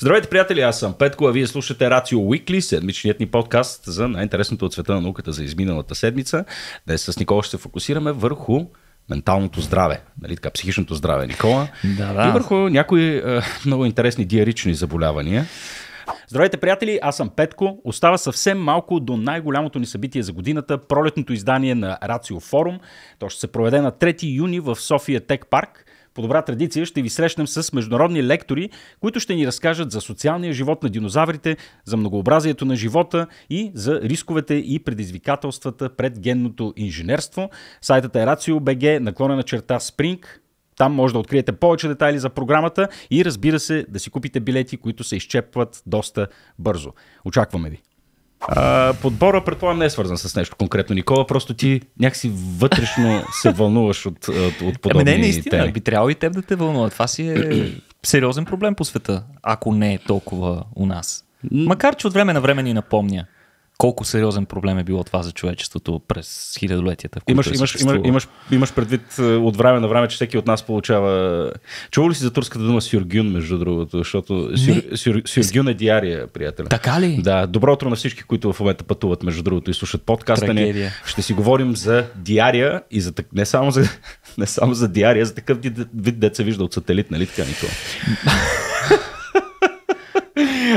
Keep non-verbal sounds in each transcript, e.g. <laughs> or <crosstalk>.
Здравейте, приятели, аз съм Петко, а вие слушате Рацио Уикли, седмичният ни подкаст за най-интересното от света на науката за изминалата седмица. Днес с Никола ще се фокусираме върху менталното здраве, нали така, психичното здраве, Никола, да, да. и върху някои е, много интересни диарични заболявания. Здравейте, приятели! Аз съм Петко. Остава съвсем малко до най-голямото ни събитие за годината пролетното издание на Рацио Форум. То ще се проведе на 3 юни в София Тек Парк. По добра традиция ще ви срещнем с международни лектори, които ще ни разкажат за социалния живот на динозаврите, за многообразието на живота и за рисковете и предизвикателствата пред генното инженерство. Сайтът е RACIO.BG, наклонена черта Spring, там може да откриете повече детайли за програмата и разбира се да си купите билети, които се изчепват доста бързо. Очакваме ви! А, подбора, предполагам, не е свързан с нещо конкретно, Никола. Просто ти някакси вътрешно се вълнуваш от, от, от подобни Ами не, наистина. Теми. Би трябвало и теб да те вълнува. Това си е сериозен проблем по света, ако не е толкова у нас. Макар, че от време на време ни напомня колко сериозен проблем е било това за човечеството през хилядолетията. В имаш, е имаш, имаш, имаш, имаш предвид е, от време на време, че всеки от нас получава. Чува ли си за турската дума сюргюн, между другото? Защото сюр, сюр, сюргюн е диария, приятел. Така ли? Да. Добро утро на всички, които в момента пътуват, между другото, и слушат подкаста ни. Ще си говорим за диария и за не само за, <laughs> не само за диария, за такъв вид деца вижда от сателит, нали така, Никола? <laughs>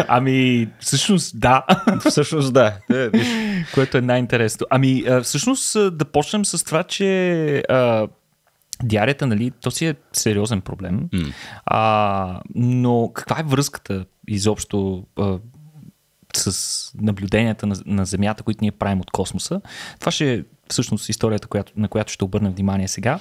Ами, всъщност да. Всъщност да. Е, Което е най-интересно. Ами, всъщност да почнем с това, че а, диарията, нали, то си е сериозен проблем. А, но каква е връзката изобщо а, с наблюденията на, на Земята, които ние правим от космоса? Това ще е всъщност историята, която, на която ще обърнем внимание сега.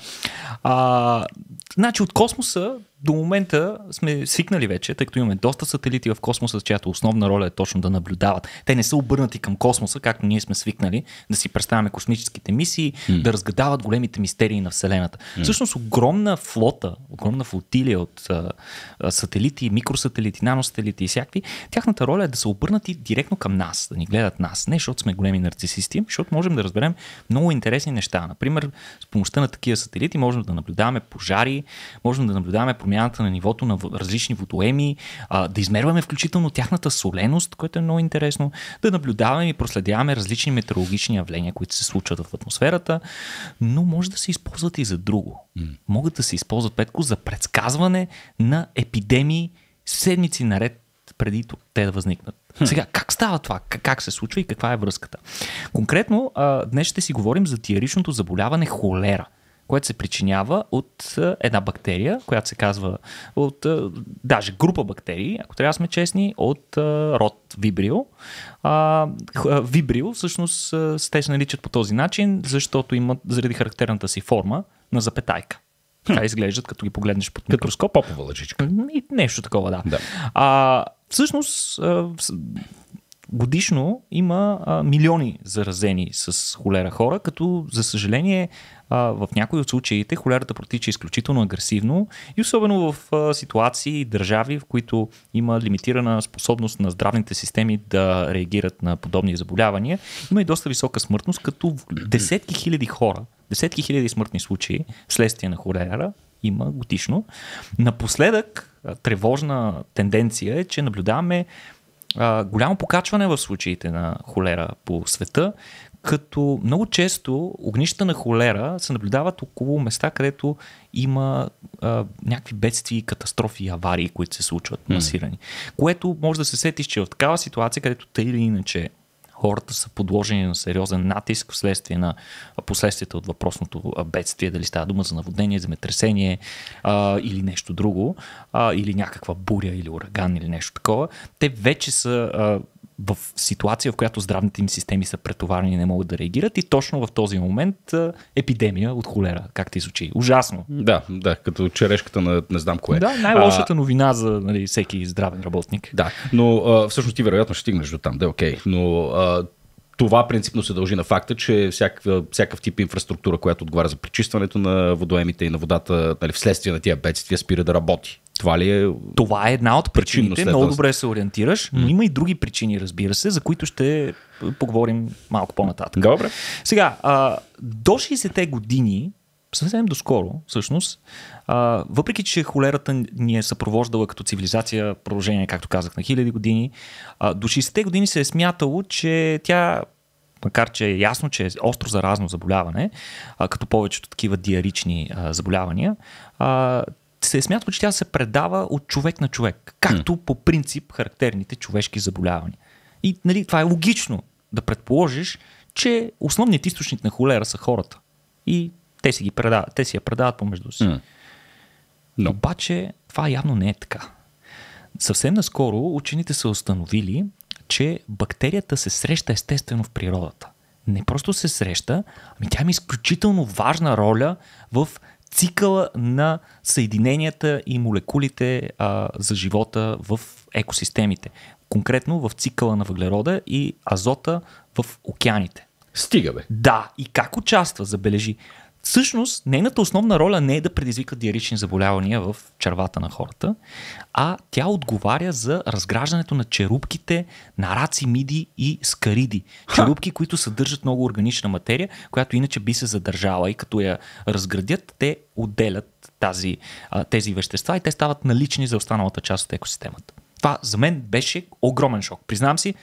А, значи от космоса до момента сме свикнали вече, тъй като имаме доста сателити в космоса, чиято основна роля е точно да наблюдават. Те не са обърнати към космоса, както ние сме свикнали да си представяме космическите мисии, mm. да разгадават големите мистерии на Вселената. Mm. Всъщност огромна флота, огромна флотилия от а, а, сателити, микросателити, наносателити и всякакви, тяхната роля е да са обърнати директно към нас, да ни гледат нас. Не защото сме големи нарцисисти, ами защото можем да разберем много интересни неща. Например, с помощта на такива сателити можем да наблюдаваме пожари, можем да наблюдаваме промяната на нивото на различни водоеми, а, да измерваме включително тяхната соленост, което е много интересно, да наблюдаваме и проследяваме различни метеорологични явления, които се случват в атмосферата, но може да се използват и за друго. Mm. Могат да се използват, Петко, за предсказване на епидемии седмици наред преди те да възникнат. Сега, как става това? Как се случва и каква е връзката? Конкретно, днес ще си говорим за диаричното заболяване холера – което се причинява от една бактерия, която се казва от даже група бактерии, ако трябва да сме честни, от род Вибрио. Вибрио всъщност те се наричат по този начин, защото имат заради характерната си форма на запетайка. Така изглеждат, като ги погледнеш под микроскоп. Като попова лъжичка. И нещо такова, да. да. А, всъщност, годишно има а, милиони заразени с холера хора, като за съжаление а, в някои от случаите холерата протича изключително агресивно и особено в а, ситуации и държави, в които има лимитирана способност на здравните системи да реагират на подобни заболявания, има и доста висока смъртност, като десетки хиляди хора, десетки хиляди смъртни случаи следствие на холера има годишно. Напоследък тревожна тенденция е, че наблюдаваме а, голямо покачване в случаите на холера по света, като много често огнища на холера се наблюдават около места, където има а, някакви бедствия, катастрофи, аварии, които се случват масирани. Mm. Което може да се сетиш, че в такава ситуация, където тъй или иначе хората са подложени на сериозен натиск вследствие на последствията от въпросното бедствие, дали става дума за наводнение, земетресение а, или нещо друго, а, или някаква буря или ураган или нещо такова, те вече са а, в ситуация, в която здравните им системи са претоварени и не могат да реагират. И точно в този момент епидемия от холера, как ти звучи. Ужасно. Да, да, като черешката на не знам кое. Да, най-лошата а... новина за нали, всеки здравен работник. Да, но а, всъщност ти вероятно ще стигнеш до там, да, е окей. Но а, това принципно се дължи на факта, че всякакъв, всякакъв тип инфраструктура, която отговаря за пречистването на водоемите и на водата, нали, вследствие на тия бедствия, спира да работи. Това ли е? Това е една от причините. Много добре се ориентираш, но има и други причини, разбира се, за които ще поговорим малко по-нататък. Добре. Сега, а, до 60-те години, съвсем доскоро, всъщност, а, въпреки че холерата ни е съпровождала като цивилизация продължение, както казах, на хиляди години, а, до 60-те години се е смятало, че тя макар че е ясно, че е остро заразно заболяване, а, като повечето такива диарични а, заболявания, а, се е смятало, че тя се предава от човек на човек, както по принцип характерните човешки заболявания. И нали, това е логично да предположиш, че основният източник на холера са хората. И те си, ги предават, те си я предават помежду си. Mm. No. Обаче това явно не е така. Съвсем наскоро учените са установили, че бактерията се среща естествено в природата. Не просто се среща, ами тя има изключително важна роля в цикъла на съединенията и молекулите а, за живота в екосистемите. Конкретно в цикъла на въглерода и азота в океаните. Стига бе. Да, и как участва, забележи всъщност нейната основна роля не е да предизвика диарични заболявания в червата на хората, а тя отговаря за разграждането на черупките на раци, миди и скариди. Черупки, Ха! които съдържат много органична материя, която иначе би се задържала и като я разградят, те отделят тази, тези вещества и те стават налични за останалата част от екосистемата. Това за мен беше огромен шок. Признам си,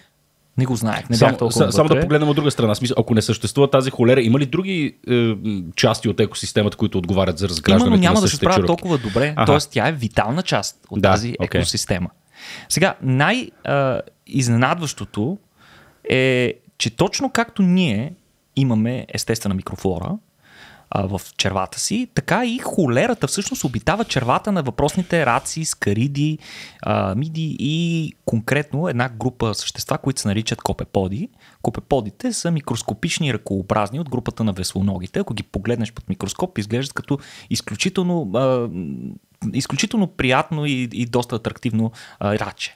не го знаех. Не Сам, бях толкова. Само, само да погледнем от друга страна. Смисъл, ако не съществува тази холера, има ли други е, части от екосистемата, които отговарят за разграждането Именно, няма на да се справя толкова добре. Ага. Тоест, тя е витална част от да, тази екосистема. Okay. Сега, най-изненадващото е, че точно както ние имаме естествена микрофлора, а, в червата си, така и холерата всъщност обитава червата на въпросните раци, скариди, а, миди и конкретно една група същества, които се наричат копеподи. Копеподите са микроскопични ръкообразни от групата на веслоногите. Ако ги погледнеш под микроскоп, изглеждат като изключително а, изключително приятно и, и доста атрактивно а, раче.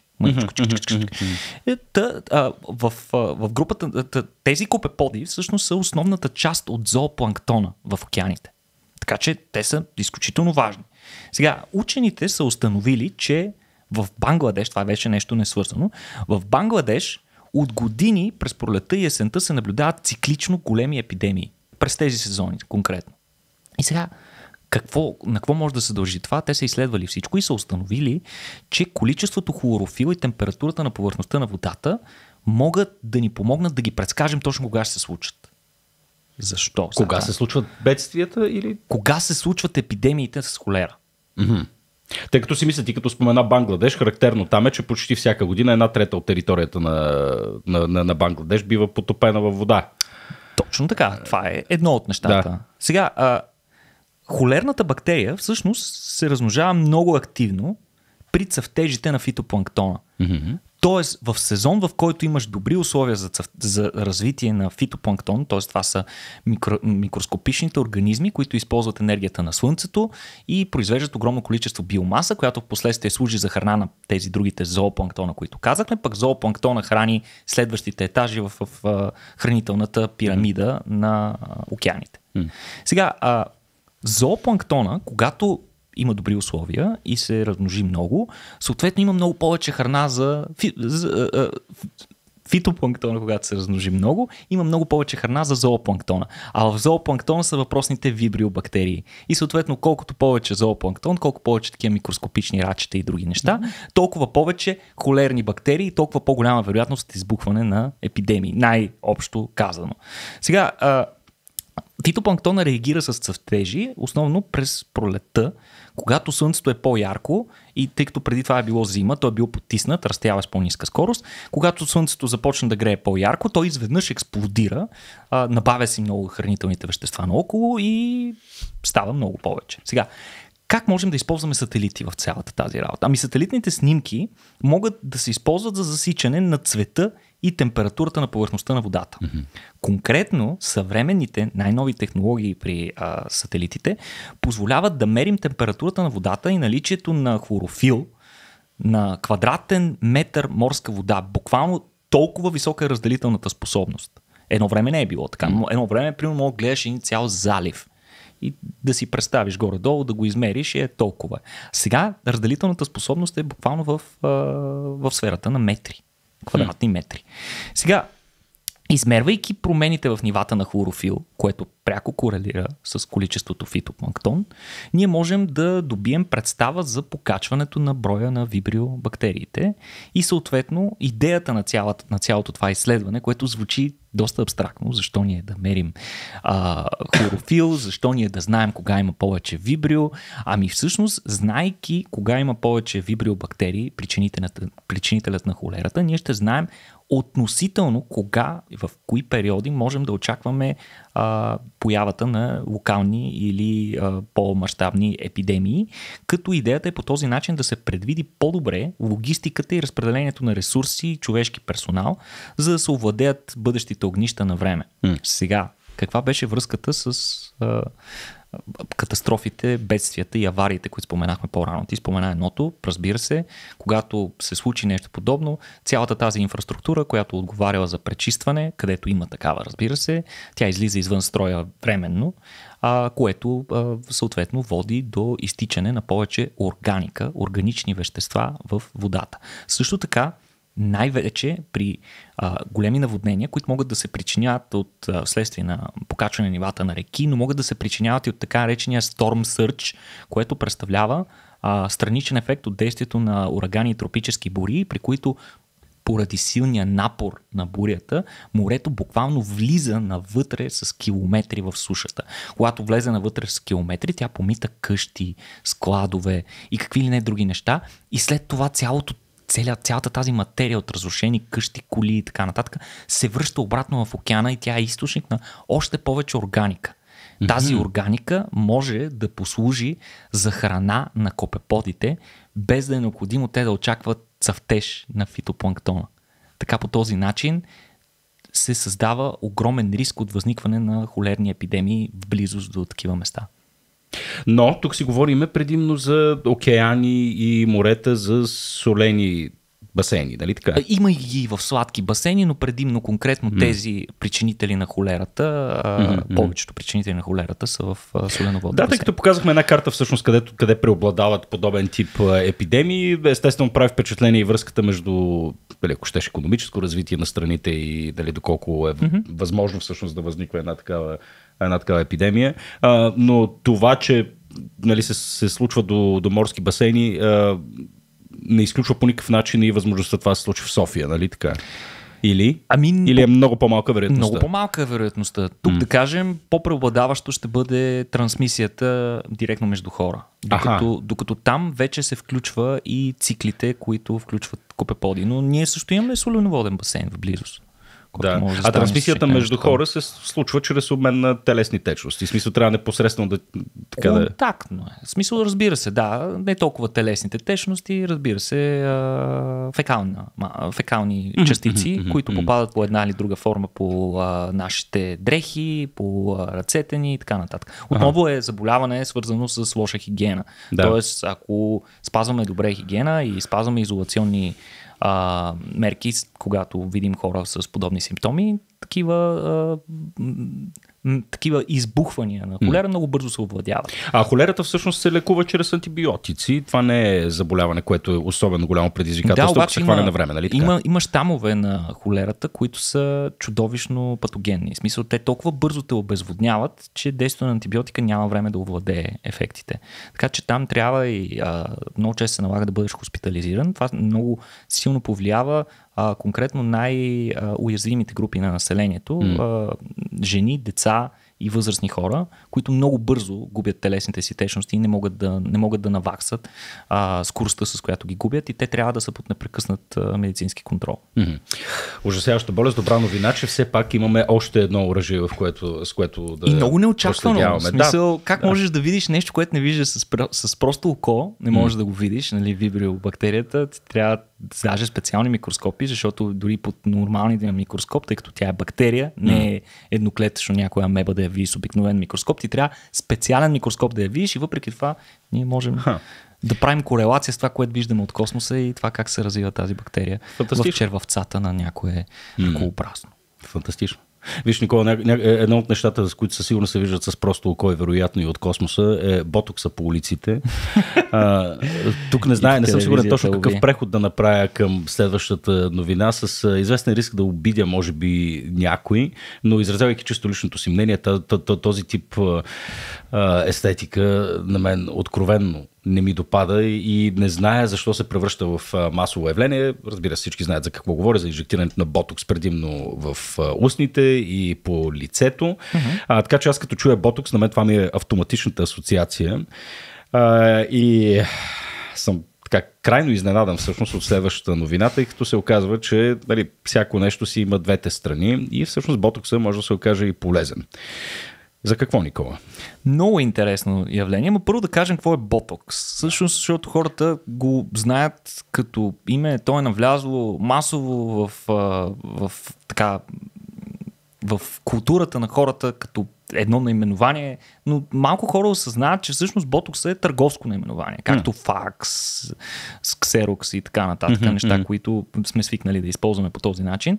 В групата тези копеподи всъщност са основната част от зоопланктона в океаните. Така че те са изключително важни. Сега, учените са установили, че в Бангладеш, това е вече нещо несвързано, е в Бангладеш от години през пролета и есента се наблюдават циклично големи епидемии. През тези сезони конкретно. И сега, какво, на какво може да се дължи това? Те са изследвали всичко и са установили, че количеството хлорофил и температурата на повърхността на водата могат да ни помогнат да ги предскажем точно кога ще се случат. Защо? Кога се случват бедствията или? Кога се случват епидемиите с холера? Mm-hmm. Тъй като си мисля, ти като спомена Бангладеш, характерно там е, че почти всяка година една трета от територията на, на, на, на Бангладеш бива потопена във вода. Точно така. Това е едно от нещата. Да. Сега, а, холерната бактерия всъщност се размножава много активно при цъфтежите на фитопланктона. Mm-hmm. Тоест, в сезон, в който имаш добри условия за, цъф... за развитие на фитопланктон, т.е. това са микро... микроскопичните организми, които използват енергията на Слънцето и произвеждат огромно количество биомаса, която в последствие служи за храна на тези другите зоопланктона, които казахме. Пък зоопланктона храни следващите етажи в, в, в хранителната пирамида mm-hmm. на океаните. Mm-hmm. Сега, а, Зоопланктона, когато има добри условия и се размножи много, съответно има много повече храна за, за фитопланктона, когато се размножи много, има много повече храна за зоопланктона. А в зоопланктона са въпросните вибриобактерии. И съответно, колкото повече зоопланктон, колко повече такива микроскопични рачета и други неща, толкова повече холерни бактерии, толкова по-голяма вероятност от избухване на епидемии. Най-общо казано. Сега, Фитопланктона реагира с цъфтежи, основно през пролетта, когато слънцето е по-ярко и тъй като преди това е било зима, той е бил потиснат, растява е с по-ниска скорост. Когато слънцето започне да грее по-ярко, той изведнъж експлодира, а, набавя си много хранителните вещества наоколо и става много повече. Сега, как можем да използваме сателити в цялата тази работа? Ами сателитните снимки могат да се използват за засичане на цвета и температурата на повърхността на водата. Mm-hmm. Конкретно, съвременните най-нови технологии при а, сателитите позволяват да мерим температурата на водата и наличието на хлорофил на квадратен метър морска вода. Буквално толкова висока е разделителната способност. Едно време не е било така. но Едно време, примерно, мога гледаш един цял залив и да си представиш горе-долу, да го измериш и е толкова. Сега разделителната способност е буквално в, в сферата на метри квадратни метри. Сега, измервайки промените в нивата на хлорофил, което пряко корелира с количеството фитопланктон, ние можем да добием представа за покачването на броя на вибриобактериите и съответно идеята на, цялата, на цялото това изследване, което звучи доста абстрактно. Защо ние да мерим а, хлорофил, защо ние да знаем кога има повече вибрио. Ами всъщност, знайки кога има повече вибриобактерии, бактерии, причинителят на холерата, ние ще знаем относително кога, и в кои периоди можем да очакваме а, появата на локални или а, по-масштабни епидемии, като идеята е по този начин да се предвиди по-добре логистиката и разпределението на ресурси и човешки персонал, за да се овладеят бъдещите огнища на време. Mm. Сега, каква беше връзката с а, катастрофите, бедствията и авариите, които споменахме по-рано. Ти спомена едното, разбира се, когато се случи нещо подобно, цялата тази инфраструктура, която отговаряла за пречистване, където има такава, разбира се, тя излиза извън строя временно, а, което а, съответно води до изтичане на повече органика, органични вещества в водата. Също така, най-вече при а, големи наводнения, които могат да се причиняват от а, следствие на покачване на нивата на реки, но могат да се причиняват и от така наречения Storm Surge, което представлява а, страничен ефект от действието на урагани и тропически бури, при които поради силния напор на бурята, морето буквално влиза навътре с километри в сушата. Когато влезе навътре с километри, тя помита къщи, складове и какви ли не други неща. И след това цялото целя, цялата тази материя от разрушени къщи, коли и така нататък се връща обратно в океана и тя е източник на още повече органика. Тази органика може да послужи за храна на копеподите, без да е необходимо те да очакват цъфтеж на фитопланктона. Така по този начин се създава огромен риск от възникване на холерни епидемии в близост до такива места. Но тук си говориме предимно за океани и морета, за солени басейни, нали така? Е? Има и ги в сладки басейни, но предимно конкретно mm. тези причинители на холерата, mm-hmm. повечето причинители на холерата са в солено вода. Да, тъй като показахме една карта всъщност, където, къде преобладават подобен тип епидемии, естествено прави впечатление и връзката между, дали, ако щеш, економическо развитие на страните и дали, доколко е mm-hmm. възможно всъщност да възниква една такава е една такава епидемия. А, но това, че нали, се, се случва до, до морски басейни, а, не изключва по никакъв начин и възможността това да се случи в София, нали така? Или, ами, или е много по-малка вероятността? Много по-малка е вероятността. Тук, mm. да кажем, по-преобладаващо ще бъде трансмисията директно между хора. Докато, докато там вече се включва и циклите, които включват купеподи. Но ние също имаме соленоводен басейн в близост. Да. Може да а трансмисията между такова. хора се случва чрез обмен на телесни течности. В смисъл трябва непосредствено да... Така Контактно е. В смисъл разбира се, да. Не толкова телесните течности, разбира се, а, фекална, а, фекални частици, mm-hmm, които mm-hmm. попадат по една или друга форма по а, нашите дрехи, по а, ръцете ни и така нататък. Отново ага. е заболяване свързано с лоша хигиена. Да. Тоест, ако спазваме добре хигиена и спазваме изолационни а, мерки, когато видим хора с подобни симптоми, такива а, такива избухвания на холера много бързо се овладява. А холерата всъщност се лекува чрез антибиотици. Това не е заболяване, което е особено голямо предизвикателство, да, се хване на време, нали? Така? Има, има щамове на холерата, които са чудовищно патогенни. В смисъл, те толкова бързо те обезводняват, че действието на антибиотика няма време да овладее ефектите. Така че там трябва и а, много често се налага да бъдеш хоспитализиран. Това много силно повлиява а, конкретно най-уязвимите групи на населението, mm. а, жени, деца и възрастни хора, които много бързо губят телесните си течности и не могат да, не могат да наваксат а, скоростта, с която ги губят и те трябва да са под непрекъснат а, медицински контрол. Mm-hmm. Ужасяваща болест, добра новина, че все пак имаме още едно оръжие, в което, с което да И много неочаквано. В смисъл, да, как да. можеш да видиш нещо, което не виждаш с, с просто око, не можеш mm-hmm. да го видиш, нали, вибриобактерията, ти трябва даже специални микроскопи, защото дори под нормалния микроскоп, тъй като тя е бактерия, не е едноклетъчно някоя меба да я видиш с обикновен микроскоп, ти трябва специален микроскоп да я видиш и въпреки това ние можем Ха. да правим корелация с това, което виждаме от космоса и това как се развива тази бактерия в червавцата на някое ръкообразно. Фантастично. Виж, Никола, ня, ня, е, едно от нещата, с които със сигурно се виждат с просто око и вероятно и от космоса, е ботокса по улиците. <laughs> а, тук не знае, не съм сигурен точно какъв уби. преход да направя към следващата новина, с известен риск да обидя, може би, някой, но изразявайки чисто личното си мнение, този тип естетика на мен откровенно не ми допада и не зная защо се превръща в масово явление. Разбира се, всички знаят за какво говоря, за инжектирането на ботокс предимно в устните и по лицето. Uh-huh. А, така че аз като чуя ботокс, на мен това ми е автоматичната асоциация. А, и съм така крайно изненадан всъщност от следващата новина, тъй като се оказва, че нали, всяко нещо си има двете страни и всъщност ботокса може да се окаже и полезен. За какво, Никола? Много интересно явление, но първо да кажем какво е ботокс. Също, защото хората го знаят като име, то е навлязло масово в, в, така, в културата на хората като едно наименование, но малко хора осъзнават, че всъщност ботокс е търговско наименование, както mm. факс, ксерокс и така нататък, mm-hmm, неща, mm-hmm. които сме свикнали да използваме по този начин.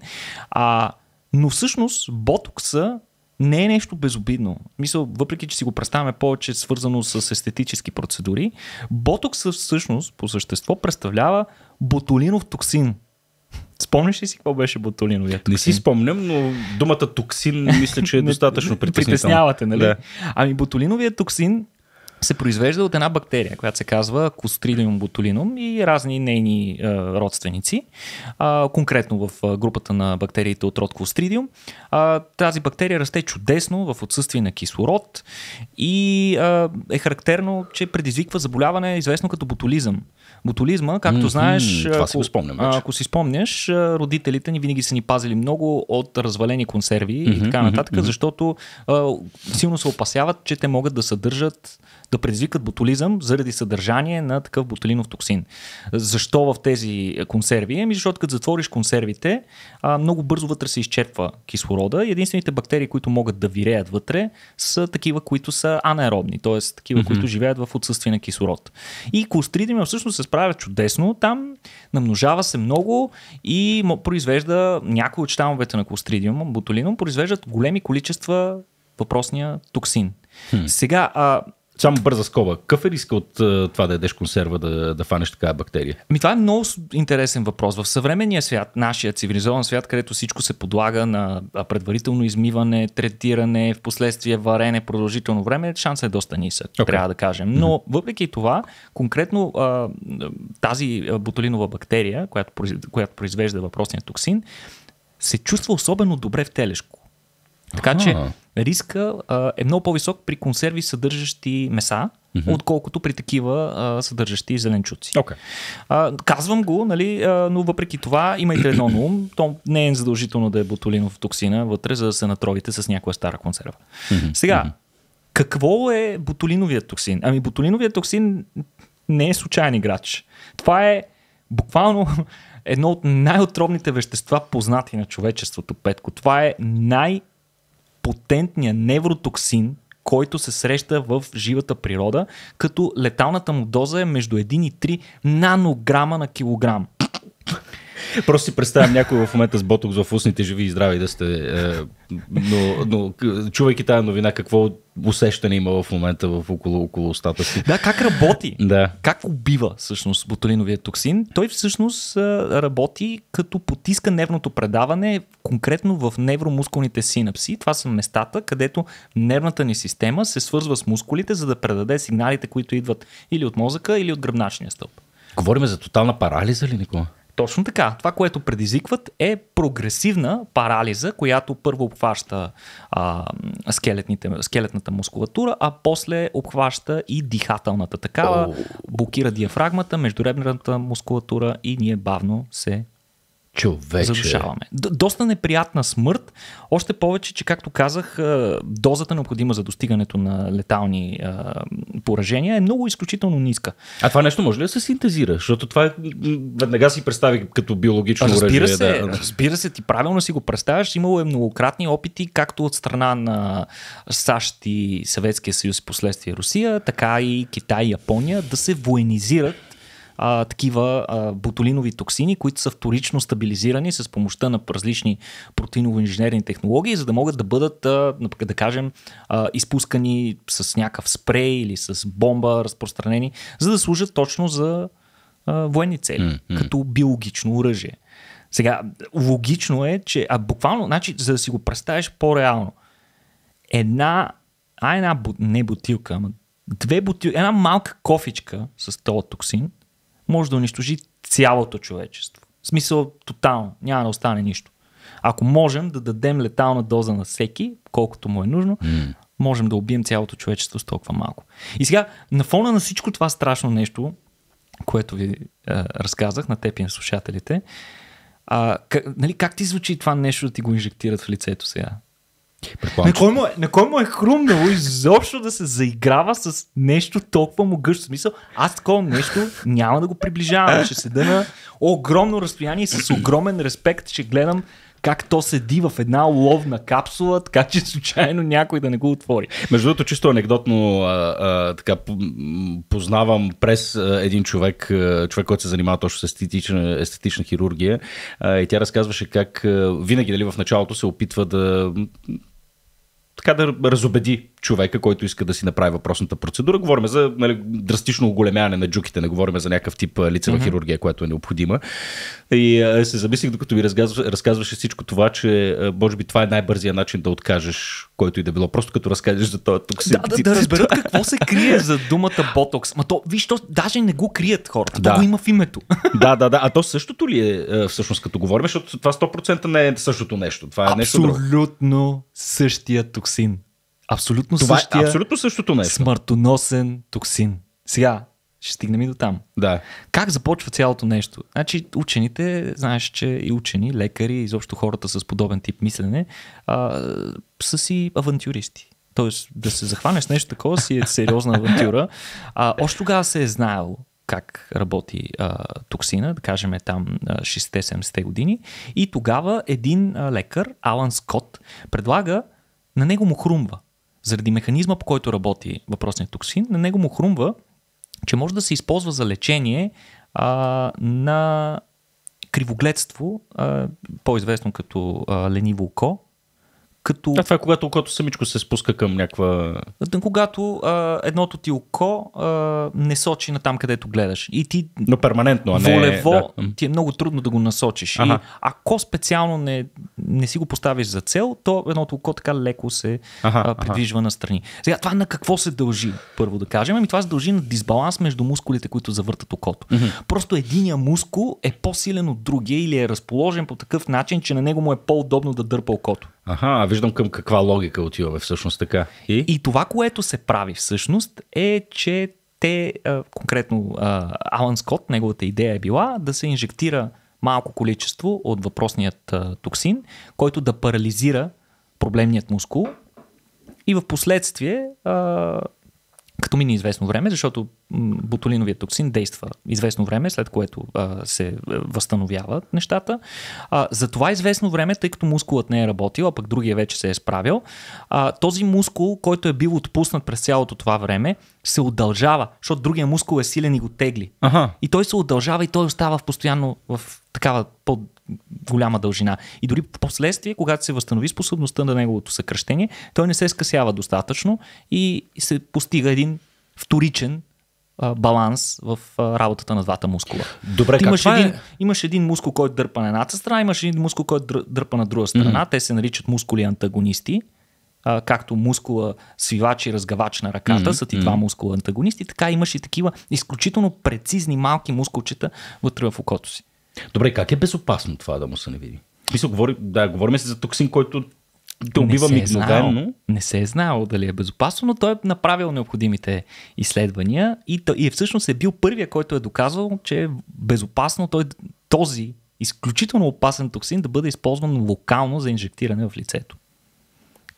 А, но всъщност ботокса не е нещо безобидно. Мисъл, въпреки, че си го представяме повече свързано с естетически процедури, ботокс всъщност по същество представлява ботулинов токсин. Спомняш ли си какво беше ботулиновия токсин? Не си спомням, но думата токсин мисля, че е <laughs> достатъчно притеснителна. Притеснявате, нали? Да. Ами ботулиновия токсин се произвежда от една бактерия, която се казва Costridium botulinum и разни нейни е, родственици. А, конкретно в групата на бактериите от род Costridium. А, тази бактерия расте чудесно в отсъствие на кислород и а, е характерно, че предизвиква заболяване, известно като ботулизъм. Ботулизма, както mm-hmm, знаеш, това ако, си спомням, ако си спомняш, родителите ни винаги са ни пазили много от развалени консерви mm-hmm, и така нататък, mm-hmm, защото а, силно се опасяват, че те могат да съдържат да предизвикат ботулизъм заради съдържание на такъв ботулинов токсин. Защо в тези консерви? Еми, защото като затвориш консервите, а, много бързо вътре се изчерпва кислорода и единствените бактерии, които могат да виреят вътре, са такива, които са анаеробни, т.е. такива, mm-hmm. които живеят в отсъствие на кислород. И костридиме всъщност се справя чудесно, там намножава се много и произвежда някои от щамовете на костридиум, ботулином, произвеждат големи количества въпросния токсин. Хм. Сега, а, само бърза скоба. Какъв е риска от това да ядеш консерва, да, да фанеш такава бактерия? Ами това е много интересен въпрос. В съвременния свят, нашия цивилизован свят, където всичко се подлага на предварително измиване, третиране, в последствие варене продължително време, шансът е доста нисък, okay. трябва да кажем. Но въпреки това, конкретно тази ботолинова бактерия, която, която произвежда въпросния токсин, се чувства особено добре в телешко. Така А-а. че риска а, е много по-висок при консерви, съдържащи меса, mm-hmm. отколкото при такива а, съдържащи зеленчуци. Okay. А, казвам го, нали, а, но въпреки това имайте едно на ум. <clears throat> То не е задължително да е ботулинов токсина вътре, за да се натровите с някоя стара консерва. Mm-hmm. Сега, mm-hmm. какво е ботулиновият токсин? Ами ботулиновият токсин не е случайен играч. Това е буквално <laughs> едно от най-отровните вещества, познати на човечеството, Петко. Това е най- потентния невротоксин, който се среща в живата природа, като леталната му доза е между 1 и 3 нанограма на килограм. Просто си представям някой в момента с ботокс в устните, живи и здрави да сте. Е, но, но чувайки тази новина, какво усещане има в момента в около, около устата си. Да, как работи? Да. Как убива всъщност ботулиновия токсин? Той всъщност е, работи като потиска нервното предаване конкретно в невромускулните синапси. Това са местата, където нервната ни система се свързва с мускулите, за да предаде сигналите, които идват или от мозъка, или от гръбначния стълб. Говориме за тотална парализа ли, Никола? Точно така. Това, което предизвикват е прогресивна парализа, която първо обхваща а, скелетната мускулатура, а после обхваща и дихателната такава, блокира диафрагмата, междуребната мускулатура и ние бавно се Човече. задушаваме. Д- доста неприятна смърт, още повече, че както казах, дозата необходима за достигането на летални а, поражения е много изключително ниска. А това нещо може ли да се синтезира? Защото това е, веднага си представи като биологично разбира оръжие. Се, да. Разбира се, ти правилно си го представяш. Имало е многократни опити, както от страна на САЩ и Съветския съюз, последствие Русия, така и Китай и Япония, да се военизират а, такива а, ботулинови токсини, които са вторично стабилизирани с помощта на различни протеиново-инженерни технологии, за да могат да бъдат, а, да кажем, а, изпускани с някакъв спрей или с бомба разпространени, за да служат точно за а, военни цели, mm-hmm. като биологично оръжие. Сега, логично е, че, а буквално, значи, за да си го представиш по-реално, една, а една, не бутилка, ама две бутилки, една малка кофичка с този токсин може да унищожи цялото човечество. В смисъл, тотално, няма да остане нищо. Ако можем да дадем летална доза на всеки, колкото му е нужно, mm. можем да убием цялото човечество с толкова малко. И сега, на фона на всичко това страшно нещо, което ви е, разказах на теб и на слушателите, а, как, нали, как ти звучи това нещо да ти го инжектират в лицето сега? Предполагам, на, кой му, е- на кой му е хрумнало изобщо да се заиграва с нещо толкова могъщо? Смисъл, аз такова нещо няма да го приближавам. Ще седа на огромно разстояние и с огромен респект ще гледам как то седи в една ловна капсула, така че случайно някой да не го отвори. Между другото, чисто анекдотно а, а, така, познавам през един човек, човек, който се занимава точно с естетична, естетична хирургия а, и тя разказваше как винаги дали в началото се опитва да така да разобеди човека, който иска да си направи въпросната процедура. Говорим за нали, драстично оголемяване на джуките, не говорим за някакъв тип лицева mm-hmm. хирургия, която е необходима. И а, се замислих, докато ви разказваше, разказваше всичко това, че а, може би това е най-бързия начин да откажеш който и да било, просто като разкажеш за този тук. Да, да, да разберат какво се крие за думата ботокс. Ма то, виж, то даже не го крият хората, да. то го има в името. Да, да, да. А то същото ли е всъщност като говорим, защото това 100% не е същото нещо. Това е Абсолютно нещо друго. същия тук токсин. Абсолютно Това е същия, е абсолютно същото нещо. Смъртоносен токсин. Сега, ще стигнем и до там. Да. Как започва цялото нещо? Значи учените, знаеш, че и учени, лекари, изобщо хората с подобен тип мислене, а, са си авантюристи. Тоест да се захванеш нещо такова си е сериозна авантюра. А, още тогава се е знаел как работи а, токсина, да кажем там 60-70 години. И тогава един а, лекар, Алан Скот, предлага на него му хрумва, заради механизма по който работи въпросният токсин, на него му хрумва, че може да се използва за лечение а, на кривогледство, а, по-известно като а, лениво око, като... А това е когато окото самичко се спуска към някаква... Когато а, едното ти око а, не сочи на там, където гледаш. И ти... Но перманентно, а не... Волево да. ти е много трудно да го насочиш. Ага. И ако специално не не си го поставиш за цел, то едното око така леко се ага, а, придвижва ага. настрани. Сега това на какво се дължи, първо да кажем? Ами това се дължи на дисбаланс между мускулите, които завъртат окото. Mm-hmm. Просто единия мускул е по-силен от другия или е разположен по такъв начин, че на него му е по-удобно да дърпа окото. Аха, виждам към каква логика отиваме всъщност така. И, и това, което се прави всъщност е, че те, конкретно Алан Скот, неговата идея е била да се инжектира малко количество от въпросният токсин, който да парализира проблемният мускул и в последствие като мине известно време, защото ботулиновия токсин действа известно време, след което а, се е, възстановяват нещата. А, за това известно време, тъй като мускулът не е работил, а пък другия вече се е справил, а, този мускул, който е бил отпуснат през цялото това време, се удължава, защото другия мускул е силен и го тегли. Ага. И той се удължава и той остава в постоянно в такава под голяма дължина. И дори в последствие, когато се възстанови способността на неговото съкръщение, той не се скъсява достатъчно и се постига един вторичен баланс в работата на двата мускула. Добре, Ти имаш, е? един, е? имаш един мускул, който дърпа на едната страна, имаш един мускул, който дърпа на друга страна. Mm-hmm. Те се наричат мускули антагонисти, както мускула свивач и разгавач на ръката mm-hmm. са ти mm-hmm. два мускула антагонисти, така имаш и такива изключително прецизни малки мускулчета вътре в окото си. Добре, как е безопасно това да му се не види? Мисля, говори, да, говорим се за токсин, който те убива е мигногенно. Не се е знал дали е безопасно, но той е направил необходимите изследвания и, и е всъщност е бил първия, който е доказал, че е безопасно той, този изключително опасен токсин да бъде използван локално за инжектиране в лицето.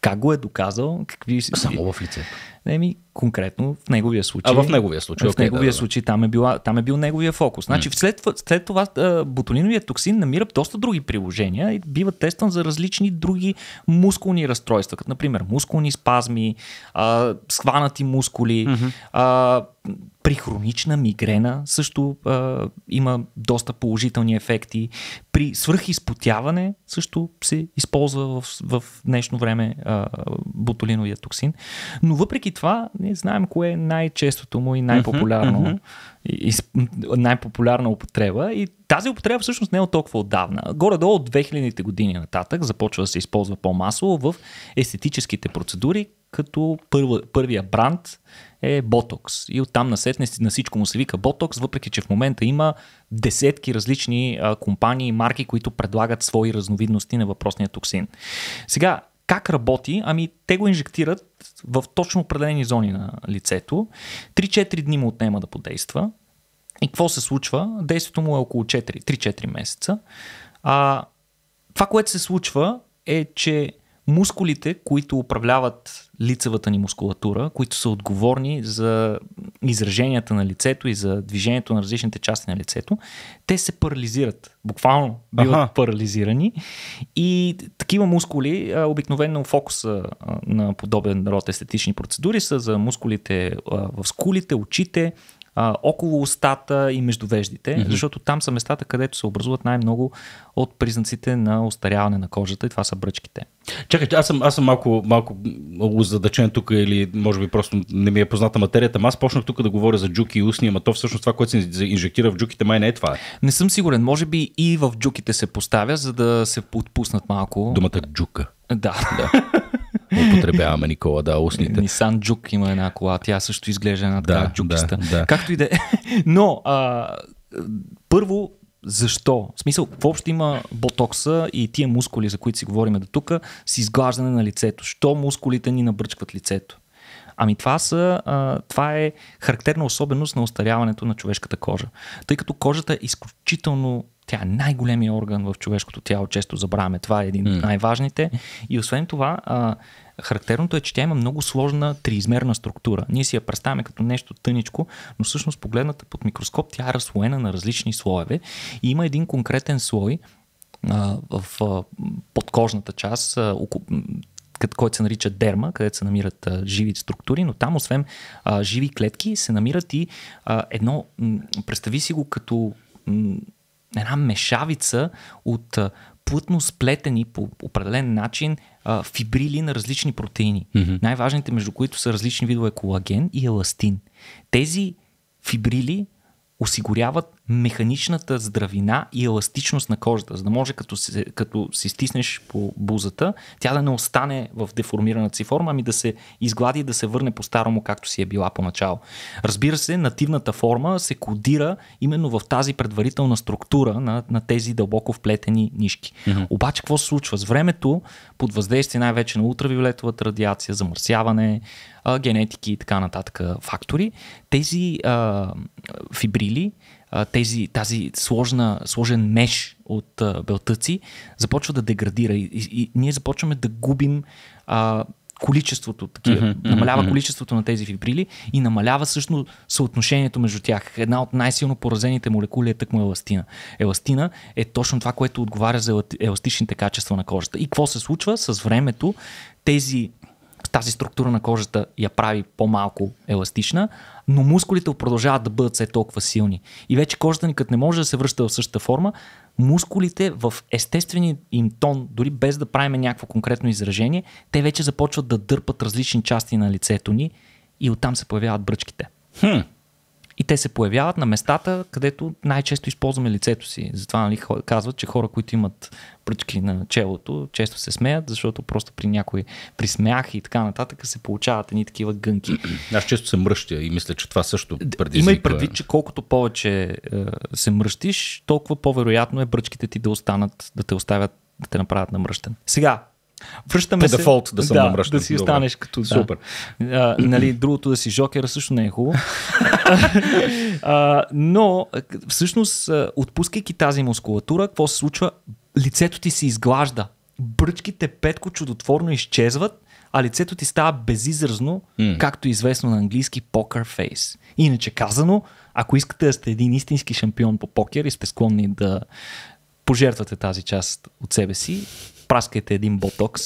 Как го е доказал? Какви... Само в лицето. Еми, конкретно в неговия случай. А в неговия случай. В okay, неговия да, да, случай там е, била, там е бил неговия фокус. Значи, mm. след, след това ботулиновият токсин намира доста други приложения и бива тестван за различни други мускулни разстройства, като например мускулни спазми, а, схванати мускули, mm-hmm. а, при хронична мигрена също а, има доста положителни ефекти. При свръхизпотяване също се използва в, в днешно време а, ботулиновия токсин. Но въпреки това ние знаем кое е най-честото му и най-популярно И, и, най-популярна употреба и тази употреба всъщност не е от толкова отдавна. Горе-долу от 2000-те години нататък започва да се използва по-масово в естетическите процедури, като първия бранд е Ботокс. И оттам насетне на всичко му се вика Ботокс, въпреки че в момента има десетки различни а, компании и марки, които предлагат свои разновидности на въпросния токсин. Сега, как работи? Ами те го инжектират в точно определени зони на лицето. 3-4 дни му отнема да подейства. И какво се случва? Действието му е около 4, 3-4 месеца. А, това, което се случва е, че мускулите, които управляват лицевата ни мускулатура, които са отговорни за израженията на лицето и за движението на различните части на лицето, те се парализират. Буквално биват Аха. парализирани. И такива мускули, обикновено фокуса на подобен род естетични процедури са за мускулите в скулите, очите, а, около устата и между веждите, mm-hmm. защото там са местата, където се образуват най-много от признаците на остаряване на кожата и това са бръчките. Чакай, аз съм, аз съм малко, малко задачен тук или може би просто не ми е позната материята, аз почнах тук да говоря за джуки и устни, ама то всъщност това, което се инжектира в джуките, май не е това. Не съм сигурен, може би и в джуките се поставя, за да се отпуснат малко. Думата джука. Да. да. <laughs> употребяваме, Никола, да, устните. Нисан Джук има една кола, тя също изглежда една така да, джукиста. Да, да. Както и да е. <laughs> Но, а, първо, защо? В смисъл, въобще има ботокса и тия мускули, за които си говорим до тук, с изглаждане на лицето. Що мускулите ни набръчват лицето? Ами това, са, а, това е характерна особеност на остаряването на човешката кожа. Тъй като кожата е изключително тя е най-големия орган в човешкото тяло, често забравяме. Това е един от най-важните. И освен това, а, характерното е, че тя има много сложна триизмерна структура. Ние си я представяме като нещо тъничко, но всъщност погледната под микроскоп тя е разслоена на различни слоеве и има един конкретен слой а, в а, подкожната част, а, около, който се нарича дерма, където се намират а, живи структури, но там освен а, живи клетки се намират и а, едно, м- представи си го като м- една мешавица от плътно сплетени по определен начин фибрили на различни протеини. Mm-hmm. Най-важните между които са различни видове колаген и еластин. Тези фибрили осигуряват механичната здравина и еластичност на кожата, за да може като си, като си стиснеш по бузата, тя да не остане в деформирана си форма, ами да се изглади и да се върне по-старому, както си е била поначало. Разбира се, нативната форма се кодира именно в тази предварителна структура на, на тези дълбоко вплетени нишки. Mm-hmm. Обаче, какво се случва? С времето, под въздействие най-вече на ултравиолетовата радиация, замърсяване, генетики и така нататък фактори, тези а, фибрили тези, тази сложна, сложен меш от а, белтъци започва да деградира и, и, и ние започваме да губим а, количеството, такива, mm-hmm, намалява mm-hmm. количеството на тези фибрили и намалява също съотношението между тях. Една от най-силно поразените молекули е тъкмо еластина. Еластина е точно това, което отговаря за еластичните качества на кожата. И какво се случва с времето? Тези тази структура на кожата я прави по-малко еластична, но мускулите продължават да бъдат все толкова силни. И вече кожата ни, като не може да се връща в същата форма, мускулите в естествения им тон, дори без да правим някакво конкретно изражение, те вече започват да дърпат различни части на лицето ни и оттам се появяват бръчките. Хм. И те се появяват на местата, където най-често използваме лицето си. Затова нали, казват, че хора, които имат пръчки на челото, често се смеят, защото просто при някой при смях и така нататък се получават едни такива гънки. <clears throat> Аз често се мръщя и мисля, че това също предизвиква. Има и предвид, че колкото повече е, се мръщиш, толкова по-вероятно е бръчките ти да останат, да те оставят да те направят намръщен. Сега, Връщаме По се, дефолт да съм да, намръщен. Да си останеш като... Да. Супер. А, нали, другото да си жокер също не е хубаво. <laughs> а, но всъщност, отпускайки тази мускулатура, какво се случва? Лицето ти се изглажда. Бръчките петко чудотворно изчезват, а лицето ти става безизразно, както е известно на английски покър фейс. Иначе казано, ако искате да сте един истински шампион по покер и сте склонни да пожертвате тази част от себе си, праскайте един ботокс.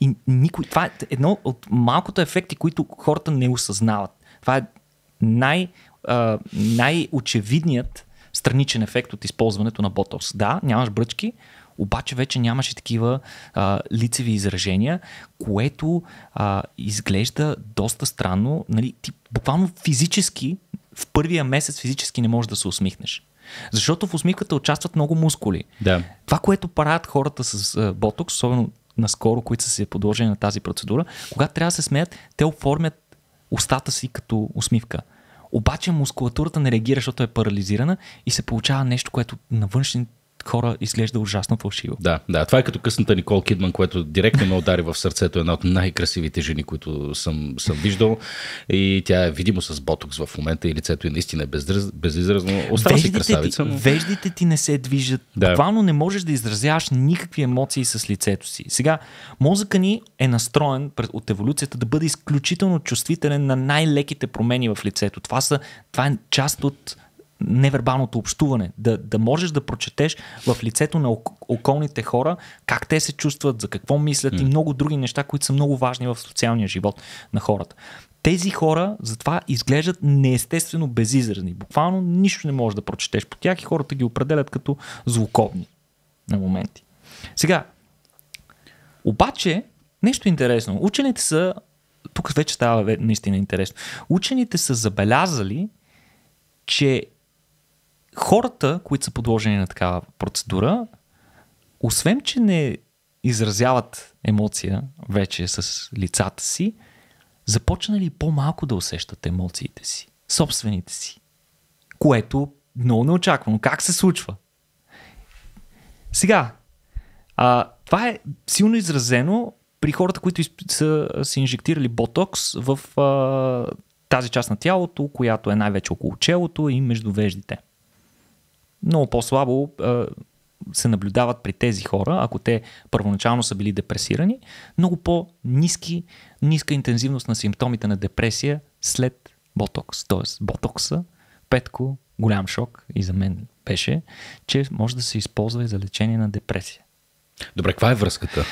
И никой, това е едно от малкото ефекти, които хората не осъзнават. Това е най, а, най-очевидният страничен ефект от използването на ботокс. Да, нямаш бръчки, обаче вече нямаше такива а, лицеви изражения, което а, изглежда доста странно. Нали, ти буквално физически, в първия месец физически не можеш да се усмихнеш. Защото в усмивката участват много мускули. Да. Това, което правят хората с ботокс, особено наскоро, които са се подложени на тази процедура, когато трябва да се смеят, те оформят устата си като усмивка. Обаче мускулатурата не реагира, защото е парализирана и се получава нещо, което на външните хора изглежда ужасно фалшиво. Да, да. Това е като късната Никол Кидман, което директно ме удари в сърцето. Една от най-красивите жени, които съм, съм виждал. И тя е видимо с ботокс в момента и лицето и наистина е бездръз, безизразно. Остава си красавица. Ти, но... Веждите ти не се движат. Да. Буквално не можеш да изразяваш никакви емоции с лицето си. Сега, мозъка ни е настроен от еволюцията да бъде изключително чувствителен на най-леките промени в лицето. Това, са, това е част от невербалното общуване, да, да можеш да прочетеш в лицето на околните хора как те се чувстват, за какво мислят mm. и много други неща, които са много важни в социалния живот на хората. Тези хора затова изглеждат неестествено безизразни. Буквално нищо не можеш да прочетеш по тях и хората ги определят като звуковни на моменти. Сега, обаче, нещо интересно. Учените са, тук вече става наистина интересно, учените са забелязали, че хората, които са подложени на такава процедура, освен, че не изразяват емоция вече с лицата си, започнали по-малко да усещат емоциите си, собствените си, което много неочаквано. Как се случва? Сега, а, това е силно изразено при хората, които са си инжектирали ботокс в а, тази част на тялото, която е най-вече около челото и между веждите много по-слабо се наблюдават при тези хора, ако те първоначално са били депресирани, много по-низки, ниска интензивност на симптомите на депресия след ботокс. Тоест, ботокса, петко, голям шок и за мен беше, че може да се използва и за лечение на депресия. Добре, каква е връзката?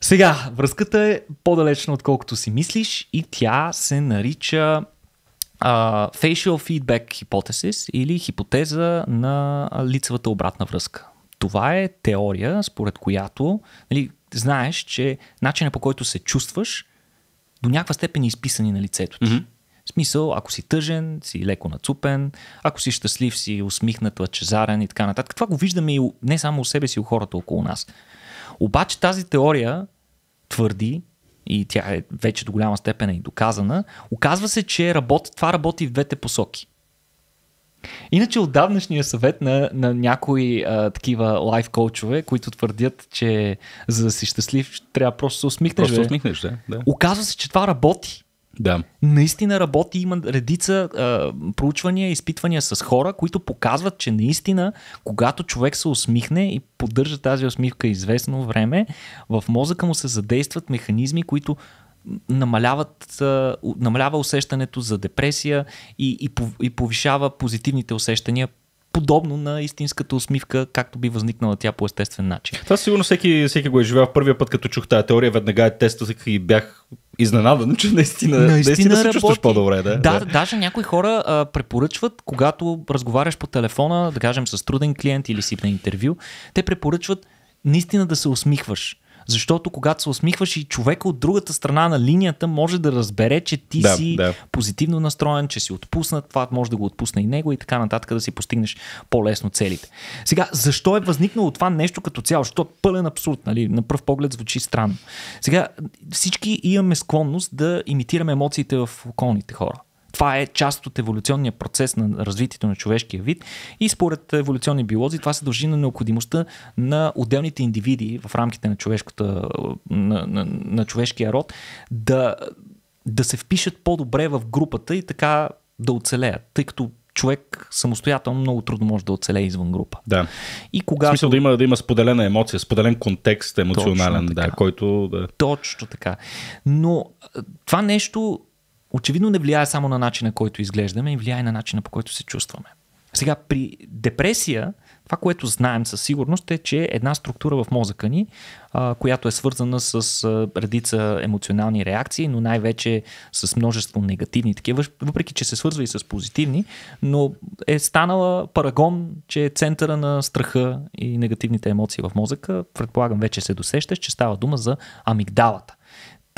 Сега, връзката е по-далечна отколкото си мислиш и тя се нарича Uh, facial feedback hypothesis или хипотеза на лицевата обратна връзка. Това е теория, според която нали, знаеш, че начинът по който се чувстваш до някаква степен е изписани на лицето ти. Mm-hmm. В смисъл, ако си тъжен, си леко нацупен, ако си щастлив, си усмихнат, лъчезарен и така нататък. Това го виждаме и не само у себе си, у хората около нас. Обаче тази теория твърди, и тя е вече до голяма степен е и доказана, оказва се, че работи, това работи в двете посоки. Иначе от давнешния съвет на, на някои а, такива лайф коучове, които твърдят, че за да си щастлив трябва просто да се усмихнеш. Просто да усмихнеш, да, да. Оказва се, че това работи. Да. Наистина работи, има редица а, проучвания, изпитвания с хора, които показват, че наистина, когато човек се усмихне и поддържа тази усмивка известно време, в мозъка му се задействат механизми, които намаляват, намалява усещането за депресия и, и, и повишава позитивните усещания подобно на истинската усмивка, както би възникнала тя по естествен начин. Това сигурно всеки, всеки го е живял. Първия път, като чух тази теория, веднага е тестът и бях изненадан, че наистина, наистина, наистина се чувстваш по-добре. Да? Да, да, даже някои хора а, препоръчват, когато разговаряш по телефона, да кажем с труден клиент или си на интервю, те препоръчват наистина да се усмихваш. Защото когато се усмихваш и човека от другата страна на линията може да разбере, че ти да, си да. позитивно настроен, че си отпуснат, това може да го отпусне и него и така нататък да си постигнеш по-лесно целите. Сега, защо е възникнало това нещо като цяло? Що е пълен абсурд, нали? На пръв поглед звучи странно. Сега, всички имаме склонност да имитираме емоциите в околните хора. Това е част от еволюционния процес на развитието на човешкия вид и според еволюционни биолози това се дължи на необходимостта на отделните индивиди в рамките на, на, на, на човешкия род да, да се впишат по-добре в групата и така да оцелеят, тъй като човек самостоятелно много трудно може да оцелее извън група. Да. И когато... В смисъл да има, да има споделена емоция, споделен контекст емоционален, да, който... Да. Точно така. Но това нещо очевидно не влияе само на начина, който изглеждаме, и влияе на начина, по който се чувстваме. Сега, при депресия, това, което знаем със сигурност е, че една структура в мозъка ни, а, която е свързана с а, редица емоционални реакции, но най-вече с множество негативни такива, въпреки че се свързва и с позитивни, но е станала парагон, че е центъра на страха и негативните емоции в мозъка. Предполагам, вече се досещаш, че става дума за амигдалата.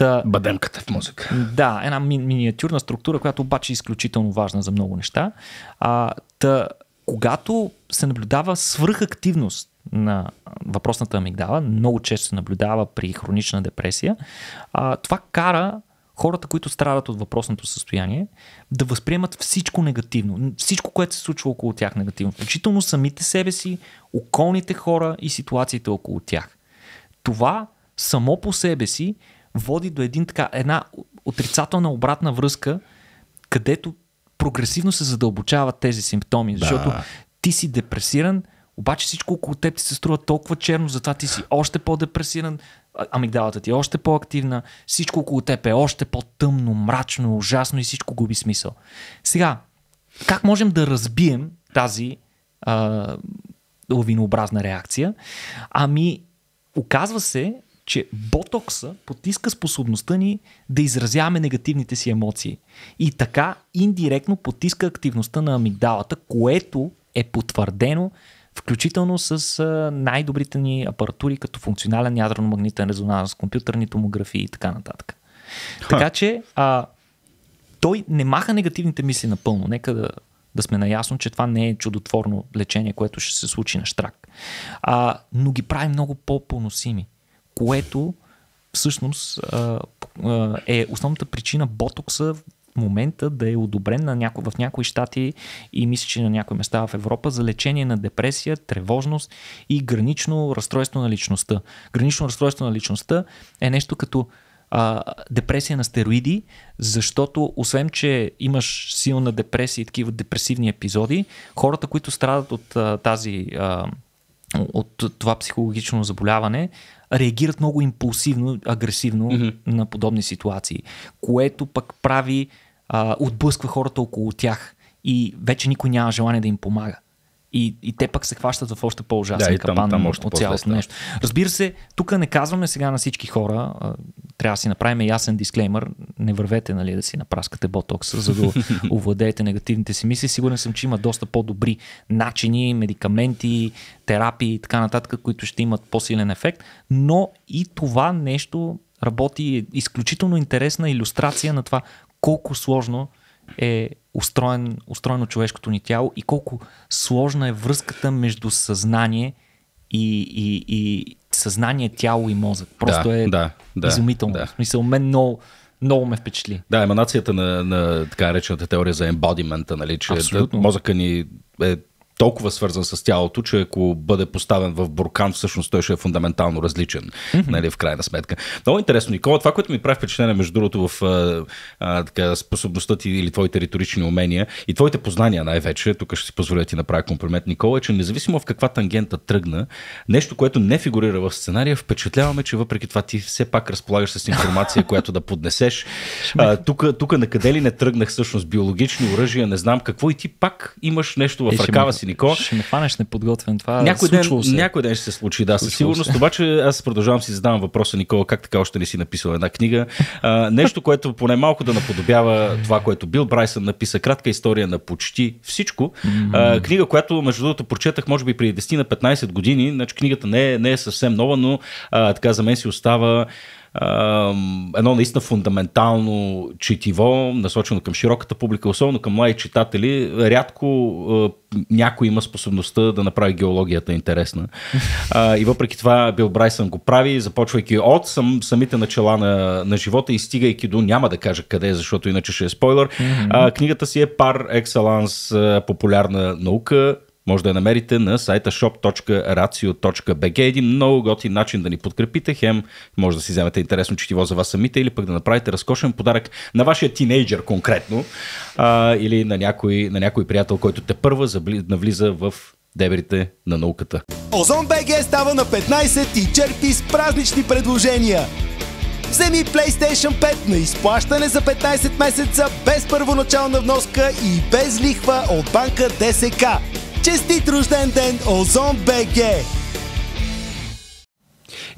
Та, Бадемката в музика. Да, една ми, миниатюрна структура, която обаче е изключително важна за много неща. А, та, когато се наблюдава свръхактивност на въпросната амигдала, много често се наблюдава при хронична депресия, а, това кара хората, които страдат от въпросното състояние, да възприемат всичко негативно, всичко, което се случва около тях негативно, включително самите себе си, околните хора и ситуациите около тях. Това само по себе си води до един така, една отрицателна обратна връзка, където прогресивно се задълбочават тези симптоми, защото да. ти си депресиран, обаче всичко около теб ти се струва толкова черно, затова ти си още по-депресиран, амигдалата ти е още по-активна, всичко около теб е още по-тъмно, мрачно, ужасно и всичко губи смисъл. Сега, как можем да разбием тази а, лавинообразна реакция? Ами, оказва се, че ботокса потиска способността ни да изразяваме негативните си емоции. И така индиректно потиска активността на амигдалата, което е потвърдено включително с най-добрите ни апаратури, като функционален ядрено-магнитен резонанс, компютърни томографии и така нататък. Ха. Така че а, той не маха негативните мисли напълно. Нека да, да сме наясно, че това не е чудотворно лечение, което ще се случи на штрак. А, но ги прави много по-поносими което всъщност е основната причина ботокса в момента да е одобрен на няко, в някои щати и мисля, че на някои места в Европа за лечение на депресия, тревожност и гранично разстройство на личността. Гранично разстройство на личността е нещо като а, депресия на стероиди, защото освен, че имаш силна депресия и такива депресивни епизоди, хората, които страдат от а, тази а, от това психологично заболяване, реагират много импулсивно, агресивно mm-hmm. на подобни ситуации, което пък прави, а, отблъсква хората около тях и вече никой няма желание да им помага. И, и те пък се хващат в още по-ужасен да, капан там, там още от цялото нещо. Разбира се, тук не казваме сега на всички хора, трябва да си направим ясен дисклеймър, не вървете нали, да си напраскате ботокса, за да <laughs> овладеете негативните си мисли. Сигурен съм, че има доста по-добри начини, медикаменти, терапии и така нататък, които ще имат по-силен ефект, но и това нещо работи е изключително интересна иллюстрация на това колко сложно е устроен, устроено човешкото ни тяло и колко сложна е връзката между съзнание и, и, и съзнание, тяло и мозък. Просто да, е да, да, изумително. Да. В смисъл, мен много, много ме впечатли. Да, еманацията на, на така речената теория за ембодимента, нали, че Абсолютно. мозъка ни е толкова свързан с тялото, че ако бъде поставен в буркан, всъщност той ще е фундаментално различен, mm-hmm. нали, в крайна сметка. Много интересно, Никола. Това, което ми прави впечатление, между другото, в а, а, така, способността ти или твоите риторични умения и твоите познания най-вече, тук ще си позволя ти направя комплимент, Никола, е, че независимо в каква тангента тръгна, нещо, което не фигурира в сценария, впечатляваме, че въпреки това ти все пак разполагаш с информация, която да поднесеш. <laughs> Тук на къде ли не тръгнах всъщност биологични оръжия, не знам какво и ти пак имаш нещо в ръкава си Нико. Ще ме хванеш неподготвен. Това някой ден, се. Някой ден ще се случи, да, със сигурност. Обаче аз продължавам си задавам въпроса, Никола, как така още не си написал една книга. А, нещо, което поне малко да наподобява това, което Бил Брайсън написа. Кратка история на почти всичко. А, книга, която между другото прочетах, може би преди 10 на 15 години. Значи книгата не е, не е съвсем нова, но а, така за мен си остава едно наистина фундаментално четиво, насочено към широката публика, особено към млади читатели. Рядко някой има способността да направи геологията интересна. <laughs> А, и въпреки това Бил Брайсън го прави, започвайки от сам, самите начала на, на живота и стигайки до, няма да кажа къде, защото иначе ще е спойлер, mm-hmm. а, книгата си е пар екселанс популярна наука, може да я намерите на сайта shop.ratio.bg. Един много готин начин да ни подкрепите. Хем, може да си вземете интересно четиво за вас самите или пък да направите разкошен подарък на вашия тинейджър конкретно а, или на някой, на някой приятел, който те първа забли, навлиза в дебрите на науката. Озон БГ става на 15 и черпи с празнични предложения. Вземи PlayStation 5 на изплащане за 15 месеца без първоначална вноска и без лихва от банка ДСК. Честит рожден ден, Озон БГ!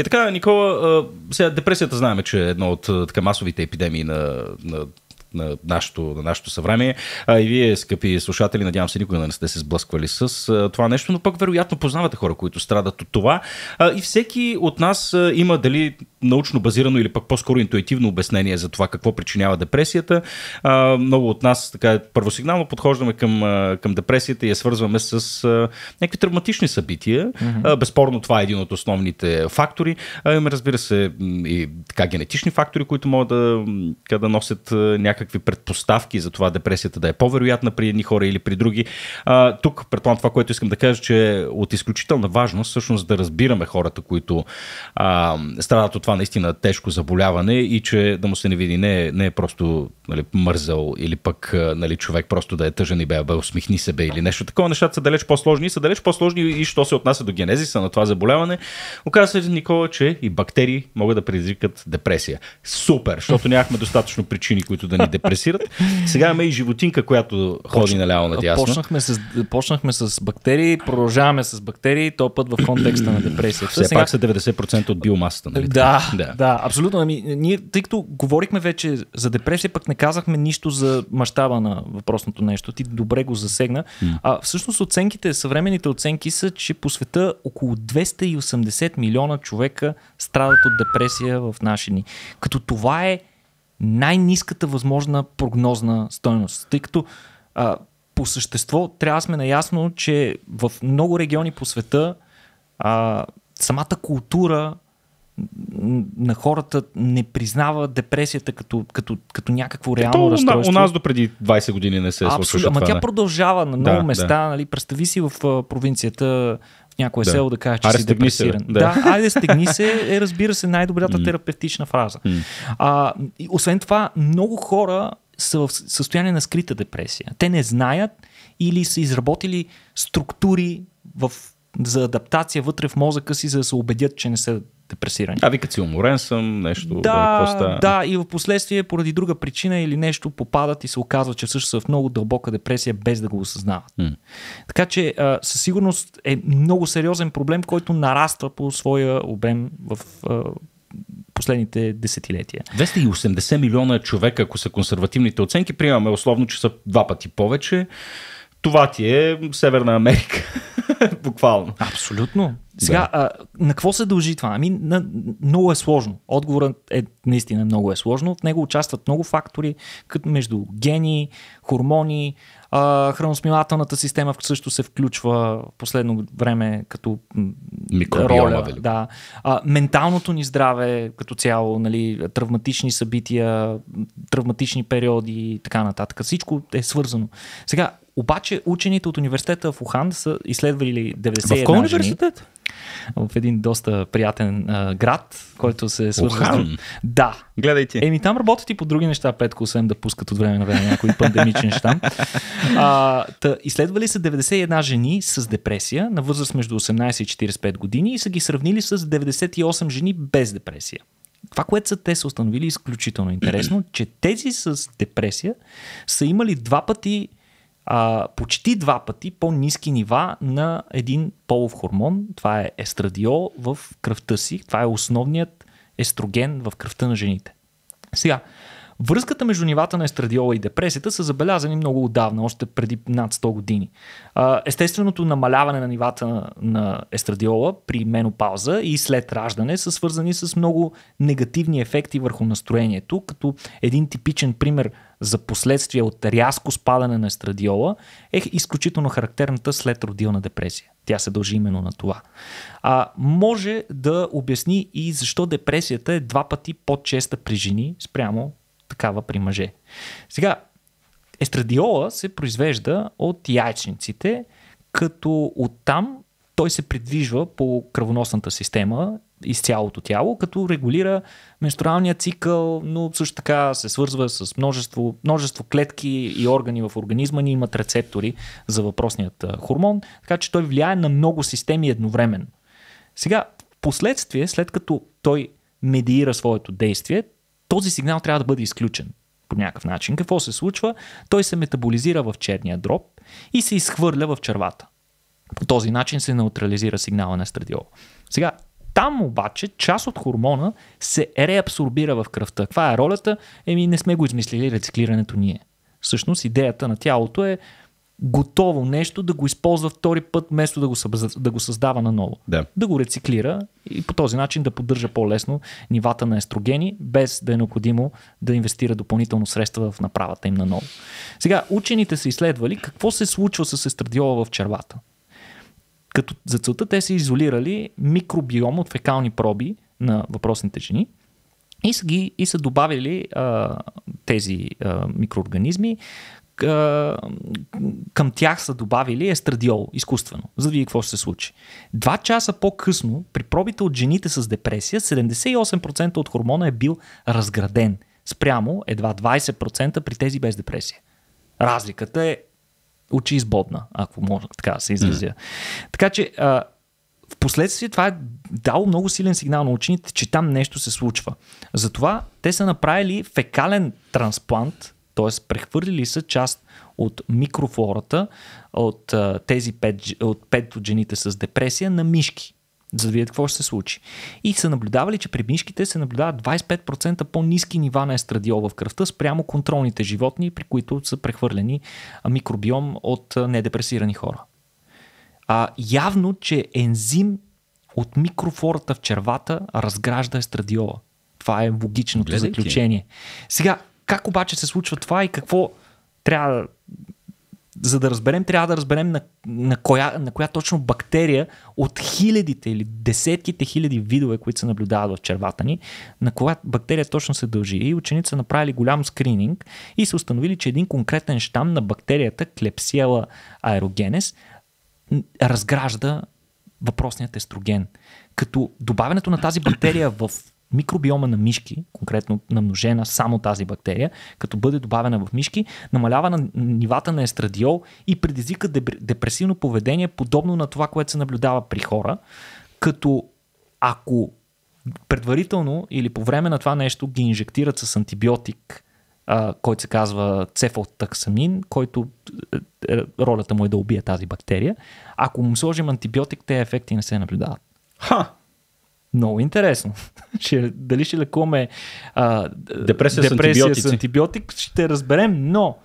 И така, Никола, сега депресията знаем, че е едно от така, масовите епидемии на, на на нашото, на нашото съвремие. А и вие, скъпи слушатели, надявам се никога не сте се сблъсквали с това нещо, но пък вероятно познавате хора, които страдат от това. и всеки от нас има дали научно базирано или пък по-скоро интуитивно обяснение за това какво причинява депресията. А, много от нас така първосигнално подхождаме към, към депресията и я свързваме с а, някакви травматични събития. Mm-hmm. А, безспорно това е един от основните фактори. А, има, разбира се, и така генетични фактори, които могат да, така, да носят а, някакви предпоставки за това депресията да е по-вероятна при едни хора или при други. А, тук, предполагам, това, което искам да кажа, че е от изключителна важност всъщност да разбираме хората, които а, страдат от това това наистина тежко заболяване и че да му се не види не е, не е просто нали, мързал или пък нали, човек просто да е тъжен и бе, бе, усмихни се бе или нещо такова. Нещата са далеч по-сложни и са далеч по-сложни и що се отнася до генезиса на това заболяване. Оказва се, Никола, че и бактерии могат да предизвикат депресия. Супер, защото нямахме достатъчно причини, които да ни депресират. Сега имаме и животинка, която ходи наляво надясно. Почнахме с, почнахме с бактерии, продължаваме с бактерии, то път в контекста на депресията. Все Сега... пак са 90% от биомасата. Нали? Да, да, да. абсолютно. Ами, ние, тъй като говорихме вече за депресия, пък не казахме нищо за мащаба на въпросното нещо. Ти добре го засегна. Mm. А всъщност оценките, съвременните оценки са, че по света около 280 милиона човека страдат от депресия в наши дни. Като това е най-низката възможна прогнозна стойност. Тъй като а, по същество трябва да сме наясно, че в много региони по света а, самата култура на хората не признава депресията като, като, като някакво реално Ето, разстройство. У нас до преди 20 години не се е случваше Ама тя не. продължава на много да, места. Да. Нали, представи си в провинцията в някое да. село да кажеш, че Аре, си депресиран. Се, да. да, айде стегни се е разбира се най-добрата mm. терапевтична фраза. Mm. А, и освен това, много хора са в състояние на скрита депресия. Те не знаят или са изработили структури в за адаптация вътре в мозъка си, за да се убедят, че не са депресирани. А вика си уморен съм, нещо. Да, да, да, и в последствие поради друга причина или нещо попадат и се оказва, че всъщност са в много дълбока депресия, без да го осъзнават. Mm. Така че а, със сигурност е много сериозен проблем, който нараства по своя обем в а, последните десетилетия. 280 милиона човека, ако са консервативните оценки, приемаме условно, че са два пъти повече това ти е Северна Америка. <laughs> Буквално. Абсолютно. Сега, да. а, на какво се дължи това? Ами, на, много е сложно. Отговорът е наистина много е сложно. В него участват много фактори, като между гени, хормони, а, храносмилателната система също се включва в последно време като Микробиома, роля. Да. А, менталното ни здраве като цяло, нали, травматични събития, травматични периоди и така нататък. Всичко е свързано. Сега, обаче учените от университета в Ухан са изследвали 91 В кой университет? Жени, в един доста приятен а, град, който се е свързва Ухан? Да. Гледайте. Еми там работят и по други неща, Петко, освен да пускат от време на време някои пандемичен неща. А, та, изследвали са 91 жени с депресия на възраст между 18 и 45 години и са ги сравнили с 98 жени без депресия. Това, което са те са установили е изключително интересно, че тези с депресия са имали два пъти а, почти два пъти по-низки нива на един полов хормон. Това е естрадиол в кръвта си. Това е основният естроген в кръвта на жените. Сега, Връзката между нивата на естрадиола и депресията са забелязани много отдавна, още преди над 100 години. Естественото намаляване на нивата на естрадиола при менопауза и след раждане са свързани с много негативни ефекти върху настроението, като един типичен пример за последствия от рязко спадане на естрадиола е изключително характерната след родилна депресия. Тя се дължи именно на това. А, може да обясни и защо депресията е два пъти по-честа при жени спрямо такава при мъже. Сега, естрадиола се произвежда от яйчниците, като оттам той се придвижва по кръвоносната система из цялото тяло, като регулира менструалния цикъл, но също така се свързва с множество, множество клетки и органи в организма ни имат рецептори за въпросният хормон, така че той влияе на много системи едновременно. Сега, в последствие, след като той медиира своето действие, този сигнал трябва да бъде изключен по някакъв начин. Какво се случва? Той се метаболизира в черния дроб и се изхвърля в червата. По този начин се неутрализира сигнала на естрадиол. Сега, там обаче част от хормона се реабсорбира в кръвта. Каква е ролята? Еми не сме го измислили рециклирането ние. Всъщност идеята на тялото е готово нещо да го използва втори път, вместо да го, да го създава наново. Да. да го рециклира и по този начин да поддържа по-лесно нивата на естрогени, без да е необходимо да инвестира допълнително средства в направата им наново. Сега, учените са изследвали какво се случва с естрадиола в червата. Като за целта те са изолирали микробиом от фекални проби на въпросните жени и са, ги, и са добавили а, тези а, микроорганизми към тях са добавили естрадиол, изкуствено, за да види какво ще се случи. Два часа по-късно, при пробите от жените с депресия, 78% от хормона е бил разграден, спрямо едва 20% при тези без депресия. Разликата е очи избодна, ако мога така да се изразя. Mm. Така че, а, в последствие това е дало много силен сигнал на учените, че там нещо се случва. Затова те са направили фекален трансплант Тоест, прехвърлили са част от микрофлората, от а, тези пет, от жените с депресия на мишки, за да видят какво ще се случи. И са наблюдавали, че при мишките се наблюдават 25% по-низки нива на естрадиол в кръвта спрямо контролните животни, при които са прехвърлени микробиом от недепресирани хора. А, явно, че ензим от микрофлората в червата разгражда естрадиола. Това е логичното Гледайте. заключение. Сега, как обаче се случва това и какво трябва да за да разберем, трябва да разберем на, на, коя, на коя точно бактерия от хилядите или десетките хиляди видове, които се наблюдават в червата ни, на коя бактерия точно се дължи. И ученици са направили голям скрининг и са установили, че един конкретен щам на бактерията Клепсиела аерогенес разгражда въпросният естроген. Като добавянето на тази бактерия в микробиома на мишки, конкретно намножена само тази бактерия, като бъде добавена в мишки, намалява на нивата на естрадиол и предизвика депресивно поведение, подобно на това, което се наблюдава при хора, като ако предварително или по време на това нещо ги инжектират с антибиотик, който се казва цефотаксамин, който е, е, ролята му е да убие тази бактерия. Ако му сложим антибиотик, те ефекти не се наблюдават. Ха! Много интересно. <laughs> Ще, дали ще лекуваме а, депресия, депресия с, с антибиотик, ще разберем, но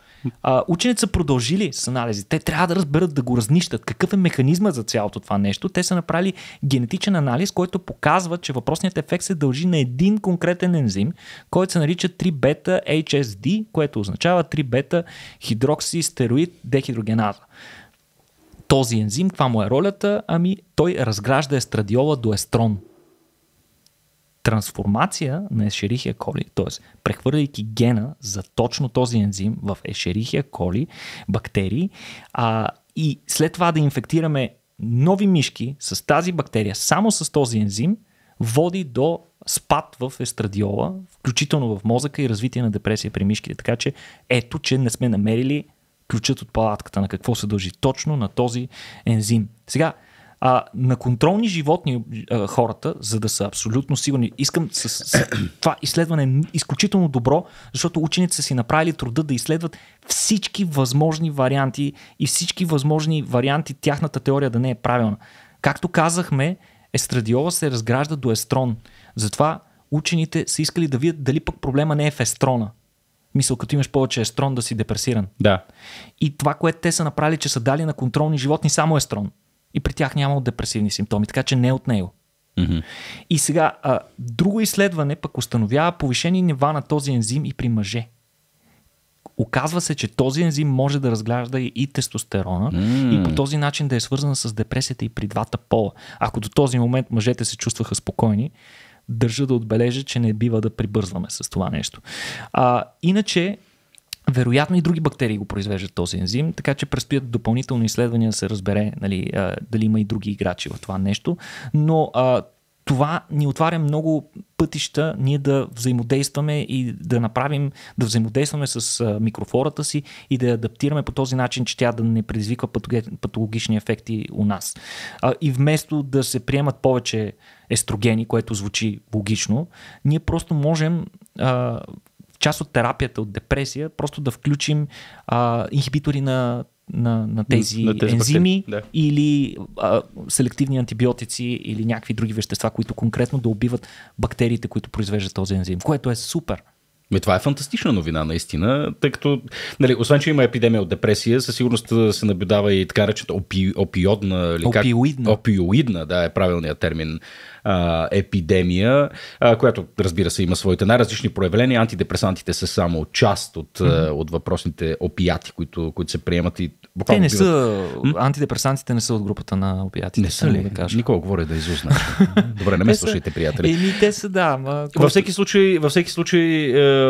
а, учените са продължили с анализи. Те трябва да разберат, да го разнищат. Какъв е механизма за цялото това нещо? Те са направили генетичен анализ, който показва, че въпросният ефект се дължи на един конкретен ензим, който се нарича 3-бета HSD, което означава 3-бета хидроксистероид дехидрогеназа този ензим, каква му е ролята? Ами той разгражда естрадиола до естрон трансформация на ешерихия-коли, т.е. прехвърляйки гена за точно този ензим в ешерихия-коли, бактерии, а, и след това да инфектираме нови мишки с тази бактерия, само с този ензим, води до спад в естрадиола, включително в мозъка и развитие на депресия при мишките. Така че ето, че не сме намерили ключът от палатката, на какво се дължи точно на този ензим. Сега, а, на контролни животни а, хората, за да са абсолютно сигурни, искам с, с, <clears throat> това изследване е изключително добро, защото учените са си направили труда да изследват всички възможни варианти и всички възможни варианти тяхната теория да не е правилна. Както казахме, естрадиола се разгражда до естрон. Затова учените са искали да видят дали пък проблема не е в естрона. Мисъл, като имаш повече естрон, да си депресиран. Да. И това, което те са направили, че са дали на контролни животни само естрон и при тях нямало депресивни симптоми, така че не е от него. Mm-hmm. И сега, а, друго изследване пък установява повишени нива на този ензим и при мъже. Оказва се, че този ензим може да разглежда и тестостерона mm. и по този начин да е свързан с депресията и при двата пола. Ако до този момент мъжете се чувстваха спокойни, държа да отбележа, че не бива да прибързваме с това нещо. А, иначе, вероятно и други бактерии го произвеждат този ензим, така че предстоят допълнително изследвания да се разбере нали, а, дали има и други играчи в това нещо. Но а, това ни отваря много пътища ние да взаимодействаме и да направим, да взаимодействаме с микрофлората си и да я адаптираме по този начин, че тя да не предизвиква патологични ефекти у нас. А, и вместо да се приемат повече естрогени, което звучи логично, ние просто можем а, част от терапията от депресия, просто да включим а, инхибитори на на, на тези, на тези ензими да. или а, селективни антибиотици или някакви други вещества, които конкретно да убиват бактериите, които произвеждат този ензим, което е супер. Ме, ами, това е фантастична новина, наистина, тъй като, нали, освен, че има епидемия от депресия, със сигурност да се наблюдава и така речета опи, опиодна, или опиоидна. Как? опиоидна, да, е правилният термин а, епидемия, а, която разбира се има своите най-различни проявления. Антидепресантите са само част от, mm-hmm. от въпросните опияти, които, които се приемат и Те не са, м? антидепресантите не са от групата на опиатите. Не са ли? Да кажа. Никога говоря да изузна. <laughs> Добре, не ме слушайте, приятели. Еми, те са, да. Ма... Във всеки случай, във всеки случай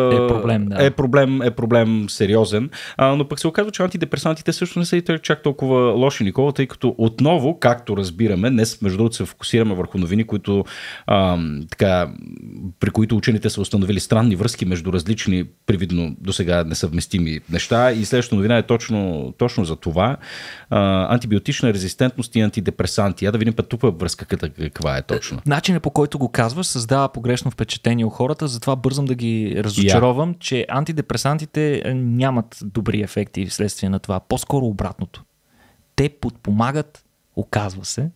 е, е, проблем, да. е, проблем, е проблем сериозен. А, но пък се оказва, че антидепресантите също не са и чак толкова лоши, Никола, тъй като отново, както разбираме, днес между другото се фокусираме върху новини, които които, а, така, при които учените са установили странни връзки между различни, привидно до сега несъвместими неща. И следващата новина е точно, точно за това. А, антибиотична резистентност и антидепресанти. Я да видим път тук връзка каква е точно. Е, начинът по който го казваш създава погрешно впечатление у хората, затова бързам да ги разочаровам, yeah. че антидепресантите е, нямат добри ефекти вследствие на това. По-скоро обратното. Те подпомагат, оказва се,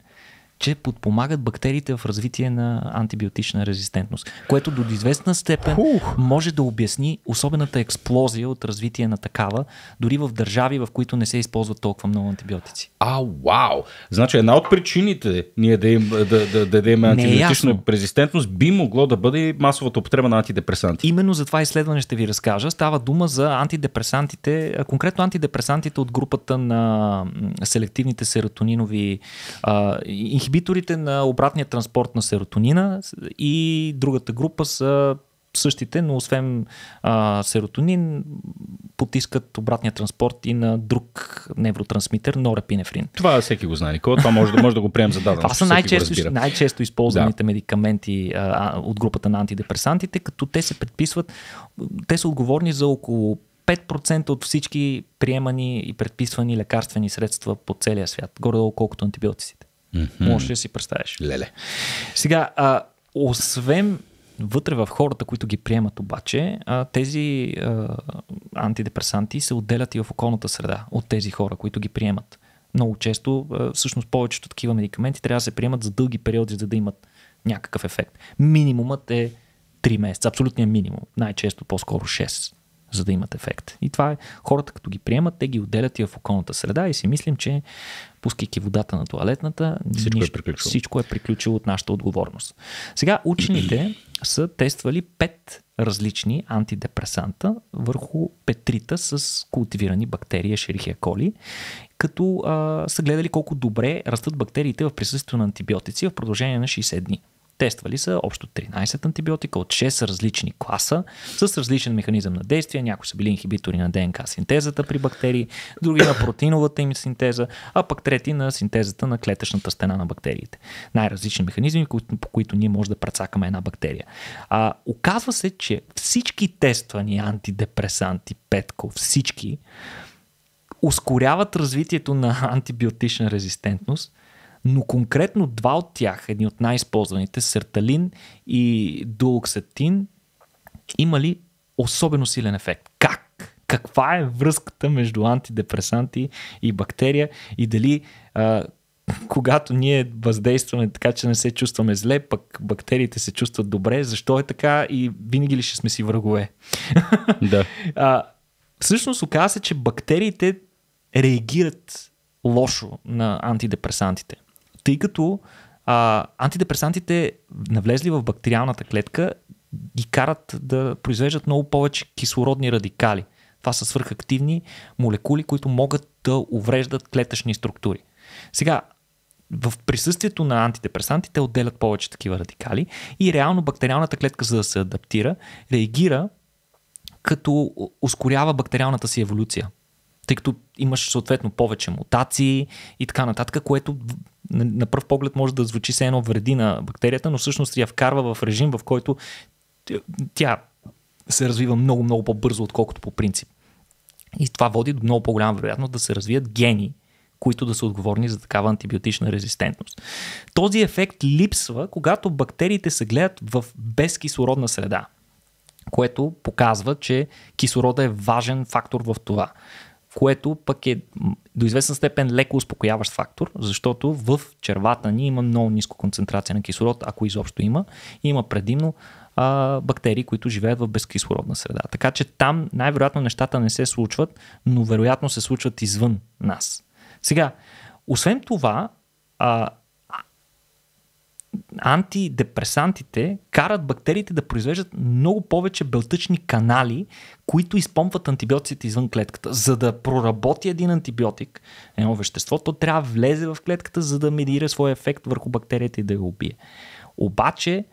че подпомагат бактериите в развитие на антибиотична резистентност, което до известна степен Фух. може да обясни особената експлозия от развитие на такава, дори в държави, в които не се използват толкова много антибиотици. А, вау! Значи една от причините ние да, им, да, да, да дадем е антибиотична е резистентност би могло да бъде масовата употреба на антидепресанти. Именно за това изследване ще ви разкажа. Става дума за антидепресантите, конкретно антидепресантите от групата на селективните серотонинови а, инхибиторите на обратния транспорт на серотонина и другата група са същите, но освен а, серотонин, потискат обратния транспорт и на друг невротрансмитер, норепинефрин. Това всеки го знае, Никола. Това може, да, може да го прием за дадено. Това са най-често, най-често използваните да. медикаменти а, от групата на антидепресантите, като те се предписват, те са отговорни за около 5% от всички приемани и предписвани лекарствени средства по целия свят, горе-долу колкото антибиотиците. Mm-hmm. Може ли да си представиш? Леле. Сега, а, освен вътре в хората, които ги приемат обаче, а, тези а, антидепресанти се отделят и в околната среда от тези хора, които ги приемат. Много често, а, всъщност повечето такива медикаменти трябва да се приемат за дълги периоди, за да имат някакъв ефект. Минимумът е 3 месеца, абсолютният минимум. Най-често по-скоро 6 за да имат ефект. И това е, хората като ги приемат, те ги отделят и в околната среда и си мислим, че пускайки водата на туалетната, всичко, е нищо, е, приключило. всичко е приключило от нашата отговорност. Сега учените <clears throat> са тествали пет различни антидепресанта върху петрита с култивирани бактерии Шерихия коли, като а, са гледали колко добре растат бактериите в присъствието на антибиотици в продължение на 60 дни. Тествали са общо 13 антибиотика от 6 различни класа с различен механизъм на действие. Някои са били инхибитори на ДНК синтезата при бактерии, други на протеиновата им синтеза, а пък трети на синтезата на клетъчната стена на бактериите. Най-различни механизми, по които ние може да прецакаме една бактерия. А, оказва се, че всички тествани антидепресанти, петко, всички, ускоряват развитието на антибиотична резистентност, но конкретно два от тях, едни от най-използваните, серталин и има имали особено силен ефект. Как? Каква е връзката между антидепресанти и бактерия и дали а, когато ние въздействаме така, че не се чувстваме зле, пък бактериите се чувстват добре, защо е така и винаги ли ще сме си врагове? <laughs> Да. а, всъщност оказа се, че бактериите реагират лошо на антидепресантите тъй като а, антидепресантите, навлезли в бактериалната клетка, ги карат да произвеждат много повече кислородни радикали. Това са свърхактивни молекули, които могат да увреждат клетъчни структури. Сега, в присъствието на антидепресантите отделят повече такива радикали и реално бактериалната клетка, за да се адаптира, реагира като ускорява бактериалната си еволюция. Тъй като имаш съответно повече мутации и така нататък, което на, пръв поглед може да звучи се едно вреди на бактерията, но всъщност я вкарва в режим, в който тя се развива много, много по-бързо, отколкото по принцип. И това води до много по-голяма вероятност да се развият гени, които да са отговорни за такава антибиотична резистентност. Този ефект липсва, когато бактериите се гледат в безкислородна среда, което показва, че кислорода е важен фактор в това което пък е до известен степен леко успокояващ фактор, защото в червата ни има много ниска концентрация на кислород, ако изобщо има, и има предимно а, бактерии, които живеят в безкислородна среда. Така че там най-вероятно нещата не се случват, но вероятно се случват извън нас. Сега, освен това, а, антидепресантите карат бактериите да произвеждат много повече белтъчни канали, които изпомпват антибиотиците извън клетката. За да проработи един антибиотик, едно вещество, то трябва да влезе в клетката, за да медира своя ефект върху бактерията и да я убие. Обаче,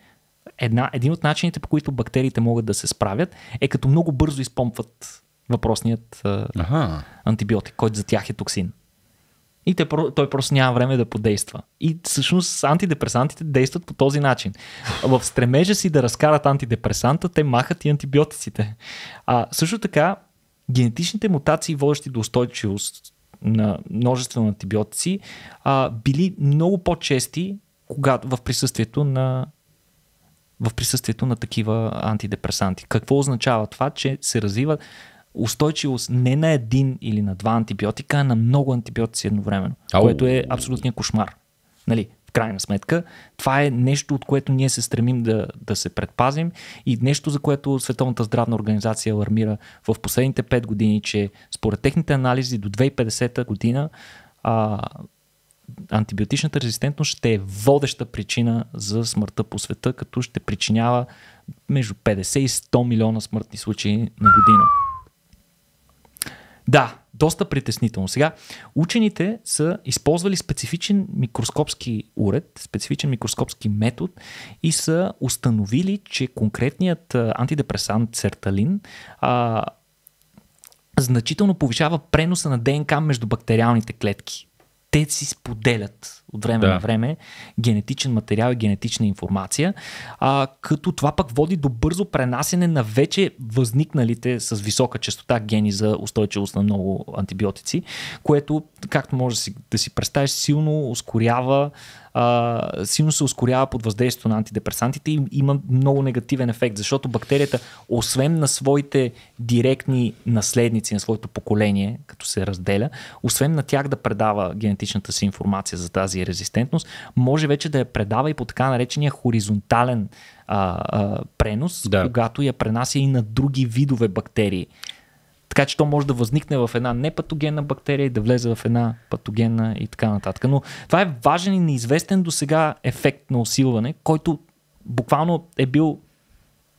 една, един от начините, по които бактериите могат да се справят, е като много бързо изпомпват въпросният а, ага. антибиотик, който за тях е токсин. И те, той просто няма време да подейства. И всъщност антидепресантите действат по този начин. В стремежа си да разкарат антидепресанта, те махат и антибиотиците. А също така, генетичните мутации, водещи до устойчивост на множество на антибиотици, а, били много по-чести когато, в присъствието на в присъствието на такива антидепресанти. Какво означава това, че се развиват? устойчивост не на един или на два антибиотика, а на много антибиотици едновременно, Ау. което е абсолютния кошмар. Нали, в крайна сметка, това е нещо, от което ние се стремим да, да се предпазим и нещо, за което Световната здравна организация алармира в последните 5 години, че според техните анализи до 2050 година а, антибиотичната резистентност ще е водеща причина за смъртта по света, като ще причинява между 50 и 100 милиона смъртни случаи на година. Да, доста притеснително. Сега, учените са използвали специфичен микроскопски уред, специфичен микроскопски метод и са установили, че конкретният антидепресант серталин а, значително повишава преноса на ДНК между бактериалните клетки те си споделят от време да. на време генетичен материал и генетична информация, а, като това пък води до бързо пренасене на вече възникналите с висока частота гени за устойчивост на много антибиотици, което, както може да си, да си представиш, силно ускорява а, силно се ускорява под въздействието на антидепресантите и има много негативен ефект, защото бактерията, освен на своите директни наследници, на своето поколение, като се разделя, освен на тях да предава генетичната си информация за тази резистентност, може вече да я предава и по така наречения хоризонтален а, а, пренос, да. когато я пренася и на други видове бактерии. Така че то може да възникне в една непатогенна бактерия и да влезе в една патогенна и така нататък. Но това е важен и неизвестен до сега ефект на усилване, който буквално е бил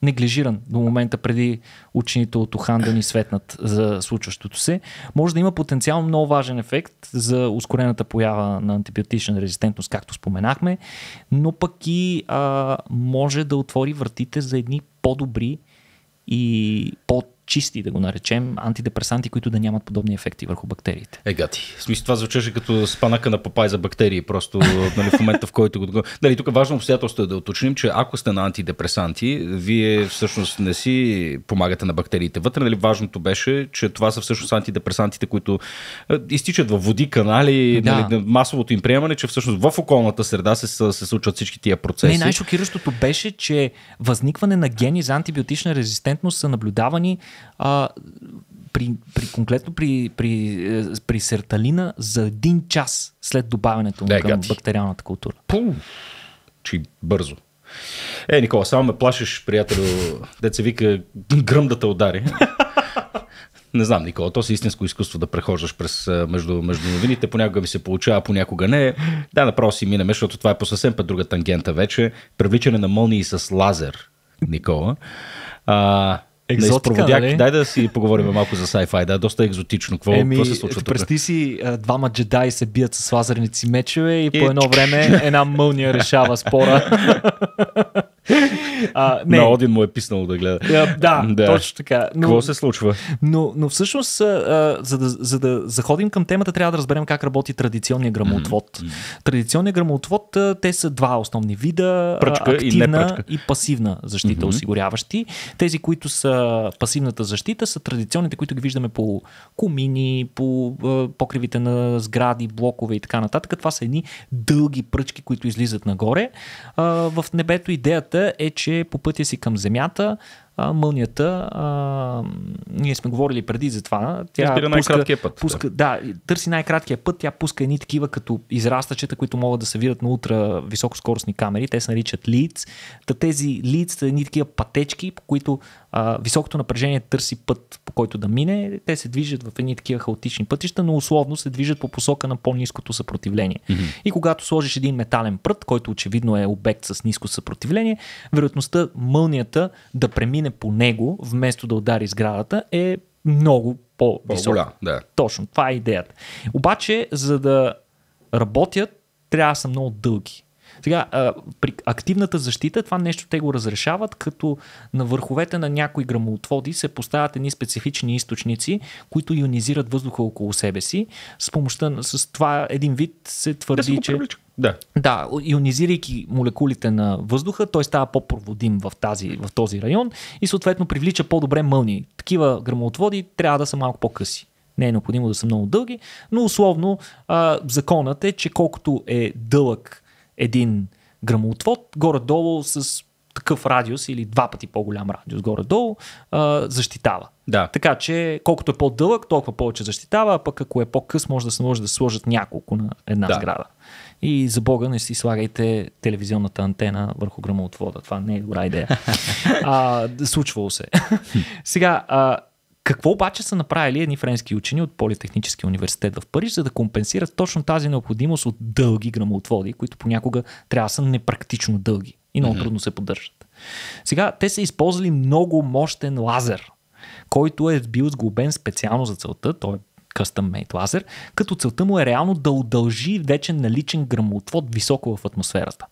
неглижиран до момента преди учените от Охан да ни светнат за случващото се, може да има потенциално много важен ефект за ускорената поява на антибиотична резистентност, както споменахме, но пък и а, може да отвори вратите за едни по-добри и по чисти, да го наречем, антидепресанти, които да нямат подобни ефекти върху бактериите. Егати. В смисъл това звучеше като спанака на папай за бактерии, просто нали, в момента в който го... Нали, тук важно обстоятелство е да уточним, че ако сте на антидепресанти, вие всъщност не си помагате на бактериите вътре. Нали, важното беше, че това са всъщност антидепресантите, които е, изтичат във води, канали, да. нали, масовото им приемане, че всъщност в околната среда се, се случват всички тия процеси. най-шокиращото беше, че възникване на гени за антибиотична резистентност са наблюдавани а, при, при, конкретно при, при, е, при серталина за един час след добавянето му към гати. бактериалната култура. Пум! Чи бързо. Е, Никола, само ме плашиш, приятелю. Деца вика, гръмдата удари. <laughs> Не знам, Никола, то си истинско изкуство да прехождаш през, е, между, между новините. Понякога ми се получава, понякога не. Да, направо си минеме, защото това е по съвсем път друга тангента вече. Привличане на мълнии с лазер, Никола. А, е, екзотика, на нали? Дай да си поговорим малко за sci-fi. Да, доста екзотично. Какво, Еми, какво се случва Прести си двама джедаи се бият с лазерници мечове и, и по едно време една мълния решава спора. <laughs> А, не. На Один му е писнало да гледа. А, е, да, <laughs> да, точно така. Но, Какво се случва? Но, но всъщност, а, за, да, за да заходим към темата, трябва да разберем как работи традиционния грамотвод. Mm-hmm. Традиционния грамотвод, те са два основни вида. Пръчка активна и, не пръчка. и пасивна защита, mm-hmm. осигуряващи. Тези, които са пасивната защита, са традиционните, които ги виждаме по комини, по покривите на сгради, блокове и така нататък. Това са едни дълги пръчки, които излизат нагоре. А, в небето идеята е, че че по пътя си към Земята а, мълнията, а, ние сме говорили преди за това, тя Избира пуска, път. Пуска, да. да, търси най-краткия път, тя пуска едни такива като израстачета, които могат да се видят на утра високоскоростни камери, те се наричат лиц. Та тези лиц са едни такива пътечки, по които а, високото напрежение търси път, по който да мине. Те се движат в едни такива хаотични пътища, но условно се движат по посока на по-низкото съпротивление. Mm-hmm. И когато сложиш един метален прът, който очевидно е обект с ниско съпротивление, вероятността мълнията да премине по него, вместо да удари сградата, е много по-висока. Да. Точно, това е идеята. Обаче, за да работят, трябва да са много дълги. Сега, а, при активната защита, това нещо те го разрешават, като на върховете на някои грамоотводи се поставят едни специфични източници, които ионизират въздуха около себе си. С помощта с това един вид се твърди, да, че... Да. да, ионизирайки молекулите на въздуха, той става по-проводим в, тази, в този район и съответно привлича по-добре мълни. Такива грамоотводи трябва да са малко по-къси. Не е необходимо да са много дълги, но условно а, законът е, че колкото е дълъг един грамотвод горе-долу с такъв радиус или два пъти по-голям радиус горе-долу, а, защитава. Да. Така че колкото е по-дълъг, толкова повече защитава, а пък ако е по-къс, може да се може да сложат няколко на една да. сграда. И за бога не си слагайте телевизионната антена върху грамотвода. Това не е добра идея. <laughs> а, случвало се. <laughs> Сега, а, какво обаче са направили едни френски учени от Политехническия университет в Париж, за да компенсират точно тази необходимост от дълги грамотводи, които понякога трябва да са непрактично дълги и много трудно се поддържат. Сега те са използвали много мощен лазер, който е бил сглобен специално за целта, той е custom made лазер, като целта му е реално да удължи вече наличен грамотвод високо в атмосферата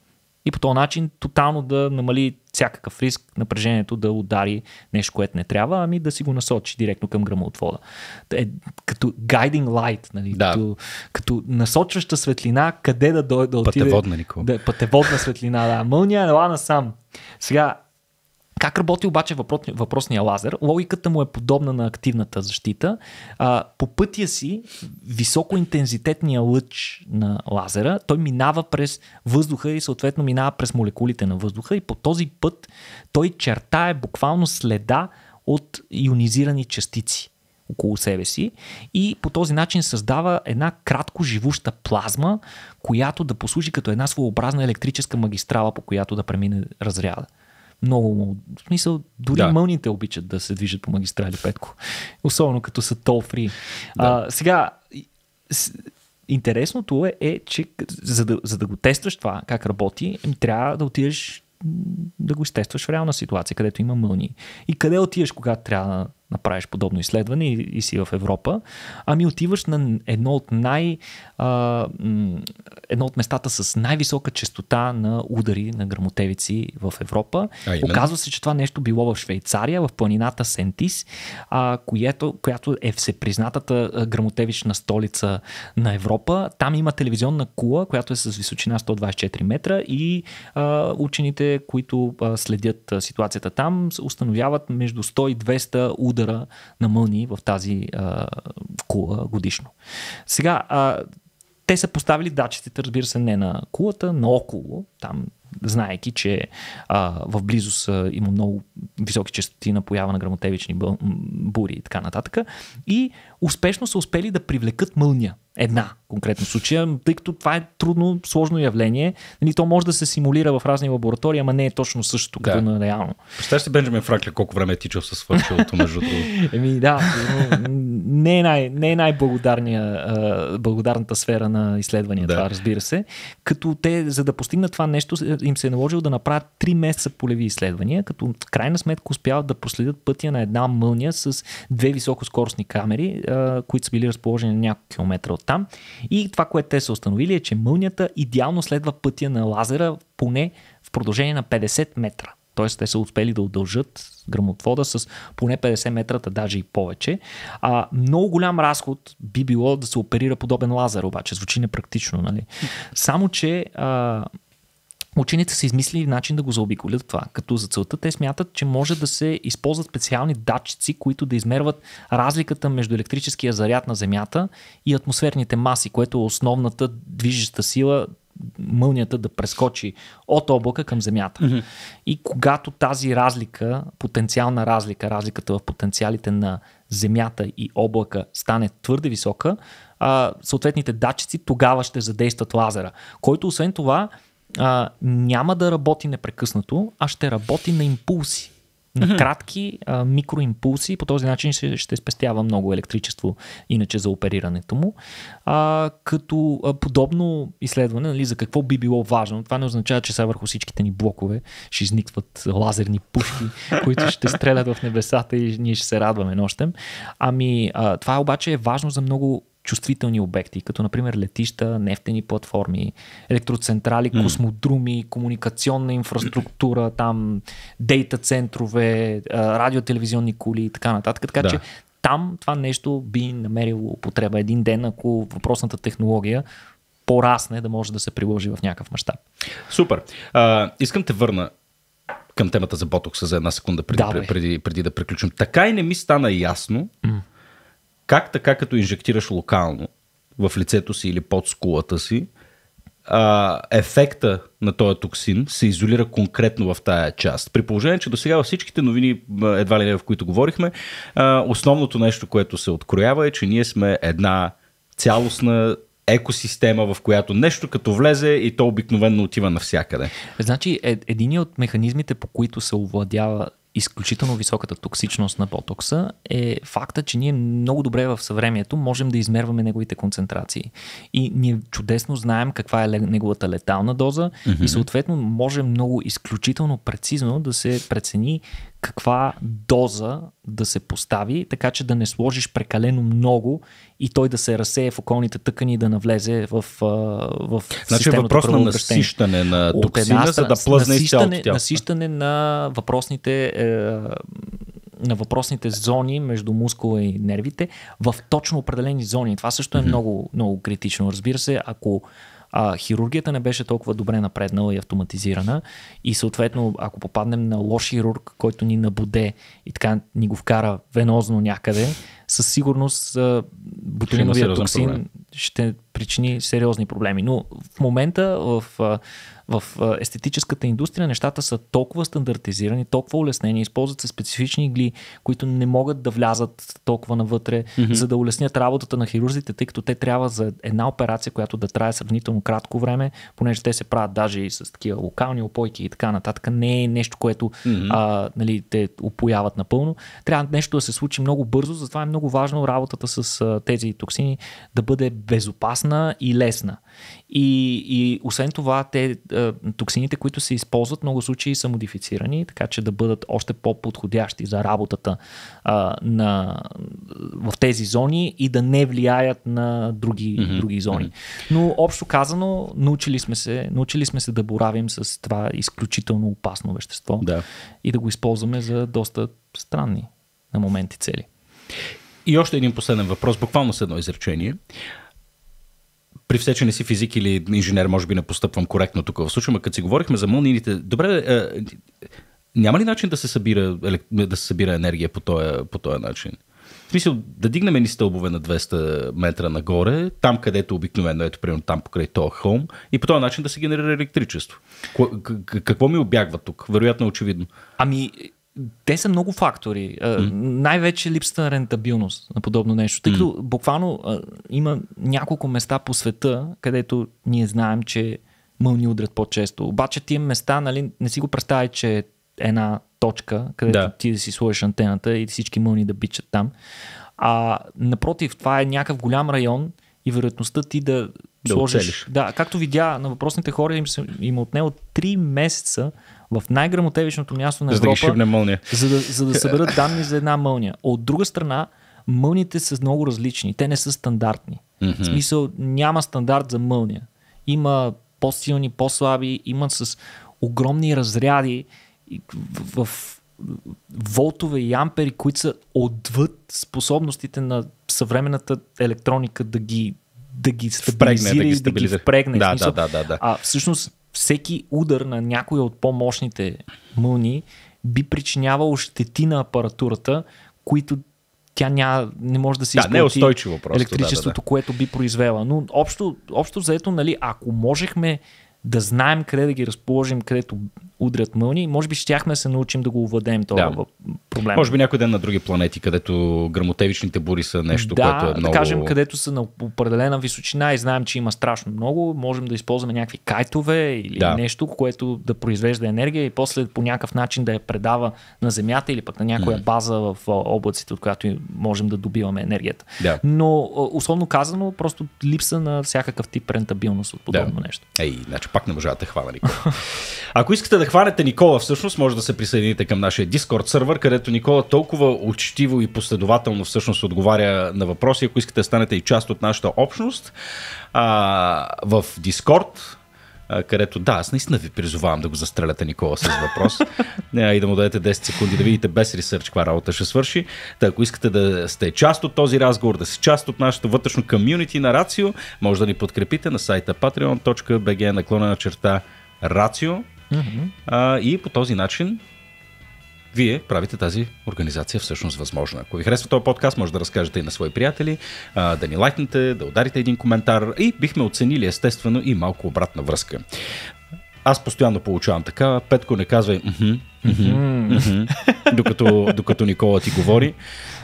и по този начин тотално да намали всякакъв риск напрежението да удари нещо, което не трябва, ами да си го насочи директно към грамотвода. Е, като guiding light, нали, да. като, като насочваща светлина, къде да дойде да отиде. Пътеводна, Да, пътеводна светлина, да. Мълния е насам. Сега, как работи обаче въпросния лазер? Логиката му е подобна на активната защита. А, по пътя си, високоинтензитетния лъч на лазера, той минава през въздуха и съответно минава през молекулите на въздуха и по този път той чертае буквално следа от ионизирани частици около себе си и по този начин създава една кратко живуща плазма, която да послужи като една своеобразна електрическа магистрала, по която да премине разряда много, в смисъл, дори да. мълните обичат да се движат по магистрали Петко. Особено като са тол-фри. Да. сега, интересното е, е че за да, за да го тестваш това, как работи, трябва да отидеш да го изтестваш в реална ситуация, където има мълни. И къде отиваш, когато трябва направиш подобно изследване и, и си в Европа, ами отиваш на едно от най... А, едно от местата с най-висока частота на удари на грамотевици в Европа. А, Оказва се, че това нещо било в Швейцария, в планината Сентис, а, което, която е всепризнатата грамотевична столица на Европа. Там има телевизионна кула, която е с височина 124 метра и а, учените, които а, следят а, ситуацията там, установяват между 100 и 200 удари удара на мълни в тази а, кула годишно. Сега, а, те са поставили датчиците, разбира се, не на кулата, но около, там знаеки, че а, в близост а, има много високи частоти на поява на грамотевични бури и така нататък. И успешно са успели да привлекат мълния. Една, конкретно случая, тъй като това е трудно, сложно явление. Нали, то може да се симулира в разни лаборатории, ама не е точно същото, да. като на реално. Представяш си Бенджамин Франклин колко време е тичал със свършилото, между другото. <laughs> Еми да, не е, най- не е най-благодарната сфера на изследвания, да. това разбира се. Като те, за да постигнат това нещо, им се е наложило да направят 3 месеца полеви изследвания, като в крайна сметка успяват да проследят пътя на една мълния с две високоскоростни камери, които са били разположени на няколко километра от там. И това, което те са установили е, че мълнията идеално следва пътя на лазера поне в продължение на 50 метра. Тоест, те са успели да удължат грамотвода с поне 50 метра, даже и повече. А, много голям разход би било да се оперира подобен лазер, обаче звучи непрактично, нали? Само, че а, Учените са измислили начин да го заобиколят това, като за целта те смятат, че може да се използват специални датчици, които да измерват разликата между електрическия заряд на Земята и атмосферните маси, което е основната движеща сила мълнията да прескочи от облака към Земята. Mm-hmm. И когато тази разлика, потенциална разлика, разликата в потенциалите на Земята и облака стане твърде висока, а, съответните датчици тогава ще задействат лазера, който освен това а, няма да работи непрекъснато, а ще работи на импулси. На кратки а, микроимпулси, по този начин ще, ще спестява много електричество, иначе за оперирането му. А, като а, подобно изследване, нали, за какво би било важно, това не означава, че сега върху всичките ни блокове ще изникват лазерни пушки, <laughs> които ще стрелят в небесата и ние ще се радваме нощем. Ами, а, това обаче е важно за много чувствителни обекти, като например летища, нефтени платформи, електроцентрали, космодруми, комуникационна инфраструктура, там дейта центрове, радиотелевизионни кули и така нататък. Така да. че там това нещо би намерило употреба един ден, ако въпросната технология порасне да може да се приложи в някакъв мащаб. Супер. А, искам те върна към темата за ботокса за една секунда преди, да, преди, преди, преди да приключим. Така и не ми стана ясно. Mm как така, като инжектираш локално в лицето си или под скулата си, а, ефекта на този токсин се изолира конкретно в тая част. При положение, че до сега във всичките новини, едва ли не в които говорихме, а, основното нещо, което се откроява е, че ние сме една цялостна екосистема, в която нещо като влезе и то обикновенно отива навсякъде. Значи, е, един от механизмите, по които се овладява изключително високата токсичност на ботокса е факта, че ние много добре в съвремието можем да измерваме неговите концентрации. И ние чудесно знаем каква е неговата летална доза mm-hmm. и съответно можем много изключително прецизно да се прецени каква доза да се постави, така че да не сложиш прекалено много и той да се разсее в околните тъкани и да навлезе в, в Значи въпрос на насищане на токсина, една, за да плъзне насищане, насищане на въпросните е, на въпросните зони между мускула и нервите в точно определени зони. Това също е mm-hmm. много, много критично. Разбира се, ако а, хирургията не беше толкова добре напреднала и автоматизирана и съответно ако попаднем на лош хирург, който ни набуде и така ни го вкара венозно някъде, със сигурност бутилиновия токсин проблем. ще причини сериозни проблеми. Но в момента в в естетическата индустрия нещата са толкова стандартизирани, толкова улеснени, използват се специфични игли, които не могат да влязат толкова навътре, mm-hmm. за да улеснят работата на хирурзите, тъй като те трябва за една операция, която да трае сравнително кратко време, понеже те се правят даже и с такива локални опойки и така нататък. Не е нещо, което mm-hmm. а, нали, те опояват напълно. Трябва нещо да се случи много бързо, затова е много важно работата с а, тези токсини да бъде безопасна и лесна. И, и освен това, те е, токсините, които се използват, много случаи са модифицирани, така че да бъдат още по-подходящи за работата а, на, в тези зони и да не влияят на други, mm-hmm. други зони. Но общо казано, научили сме, се, научили сме се да боравим с това изключително опасно вещество да. и да го използваме за доста странни на моменти цели. И още един последен въпрос, буквално с едно изречение при все, че не си физик или инженер, може би не постъпвам коректно тук в случая, но като си говорихме за мълнините, добре, е, няма ли начин да се събира, да се събира енергия по този, по този начин? В смисъл, да дигнем ни стълбове на 200 метра нагоре, там където обикновено, ето примерно там покрай този холм, и по този начин да се генерира електричество. Какво ми обягва тук? Вероятно е очевидно. Ами, те са много фактори. Mm. Най-вече липсата на рентабилност на подобно нещо. Тъй като mm. буквално е, има няколко места по света, където ние знаем, че мълни удрят по-често. Обаче тия места, нали, не си го представяй, че е една точка, където да. ти да си сложиш антената и всички мълни да бичат там. А напротив, това е някакъв голям район и вероятността ти да, да сложиш... Оцелиш. Да, както видя на въпросните хора, им, им отнело 3 месеца в най-грамотевичното място на Европа, за да, мълния. За, да, за да съберат <laughs> данни за една мълния. От друга страна, мълните са много различни. Те не са стандартни. Mm-hmm. В смисъл, няма стандарт за мълния. Има по-силни, по-слаби, има с огромни разряди в, в волтове и ампери, които са отвъд способностите на съвременната електроника да ги да ги стабилизира впрегне, да ги и да ги впрегне. Да, да, да, да, да. А всъщност всеки удар на някоя от по-мощните мълни би причинявал щети на апаратурата, които тя ня, не може да се да, е изплати е електричеството, да, да, да. което би произвела. Но общо, общо заето, нали, ако можехме да знаем къде да ги разположим, където удрят мълни, може би щяхме да се научим да го овладеем този да. проблем. Може би някой ден на други планети, където грамотевичните бури са нещо, да, което е много... Да, кажем, където са на определена височина и знаем, че има страшно много, можем да използваме някакви кайтове или да. нещо, което да произвежда енергия и после по някакъв начин да я предава на Земята или пък на някоя база в облаците, от която можем да добиваме енергията. Да. Но, условно казано, просто липса на всякакъв тип рентабилност от подобно да. нещо. Ей, значи пак не можа да те хвана <laughs> Ако искате да хванете Никола, всъщност може да се присъедините към нашия Discord сервер, където Никола толкова учтиво и последователно всъщност отговаря на въпроси. Ако искате да станете и част от нашата общност а, в Discord, където да, аз наистина ви призовавам да го застреляте Никола с въпрос <laughs> и да му дадете 10 секунди да видите без ресърч каква работа ще свърши. Та, ако искате да сте част от този разговор, да сте част от нашата вътрешно комьюнити на Рацио, може да ни подкрепите на сайта patreon.bg наклонена черта Рацио. Mm-hmm. А, и по този начин вие правите тази организация всъщност възможна. Ако ви харесва този подкаст, може да разкажете и на свои приятели, а, да ни лайкнете, да ударите един коментар и бихме оценили естествено и малко обратна връзка. Аз постоянно получавам така. Петко не казва докато, докато Никола ти говори.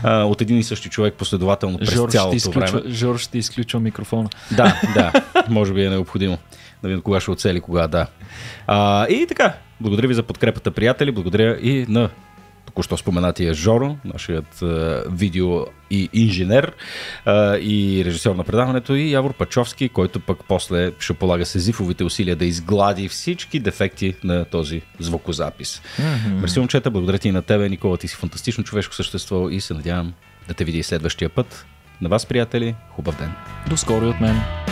А, от един и същи човек последователно през Жорж цялото изключва, време. Жорж ще изключва микрофона. Да, да. Може би е необходимо да видим кога ще оцели, кога да. А, и така, благодаря ви за подкрепата, приятели. Благодаря и на току-що споменатия Жоро, нашият а, видео и инженер а, и режисьор на предаването и Явор Пачовски, който пък после ще полага сезифовите усилия да изглади всички дефекти на този звукозапис. Mm-hmm. Мерси, момчета, благодаря ти и на тебе, Никола, ти си фантастично човешко същество и се надявам да те видя и следващия път. На вас, приятели, хубав ден. До скоро и от мен.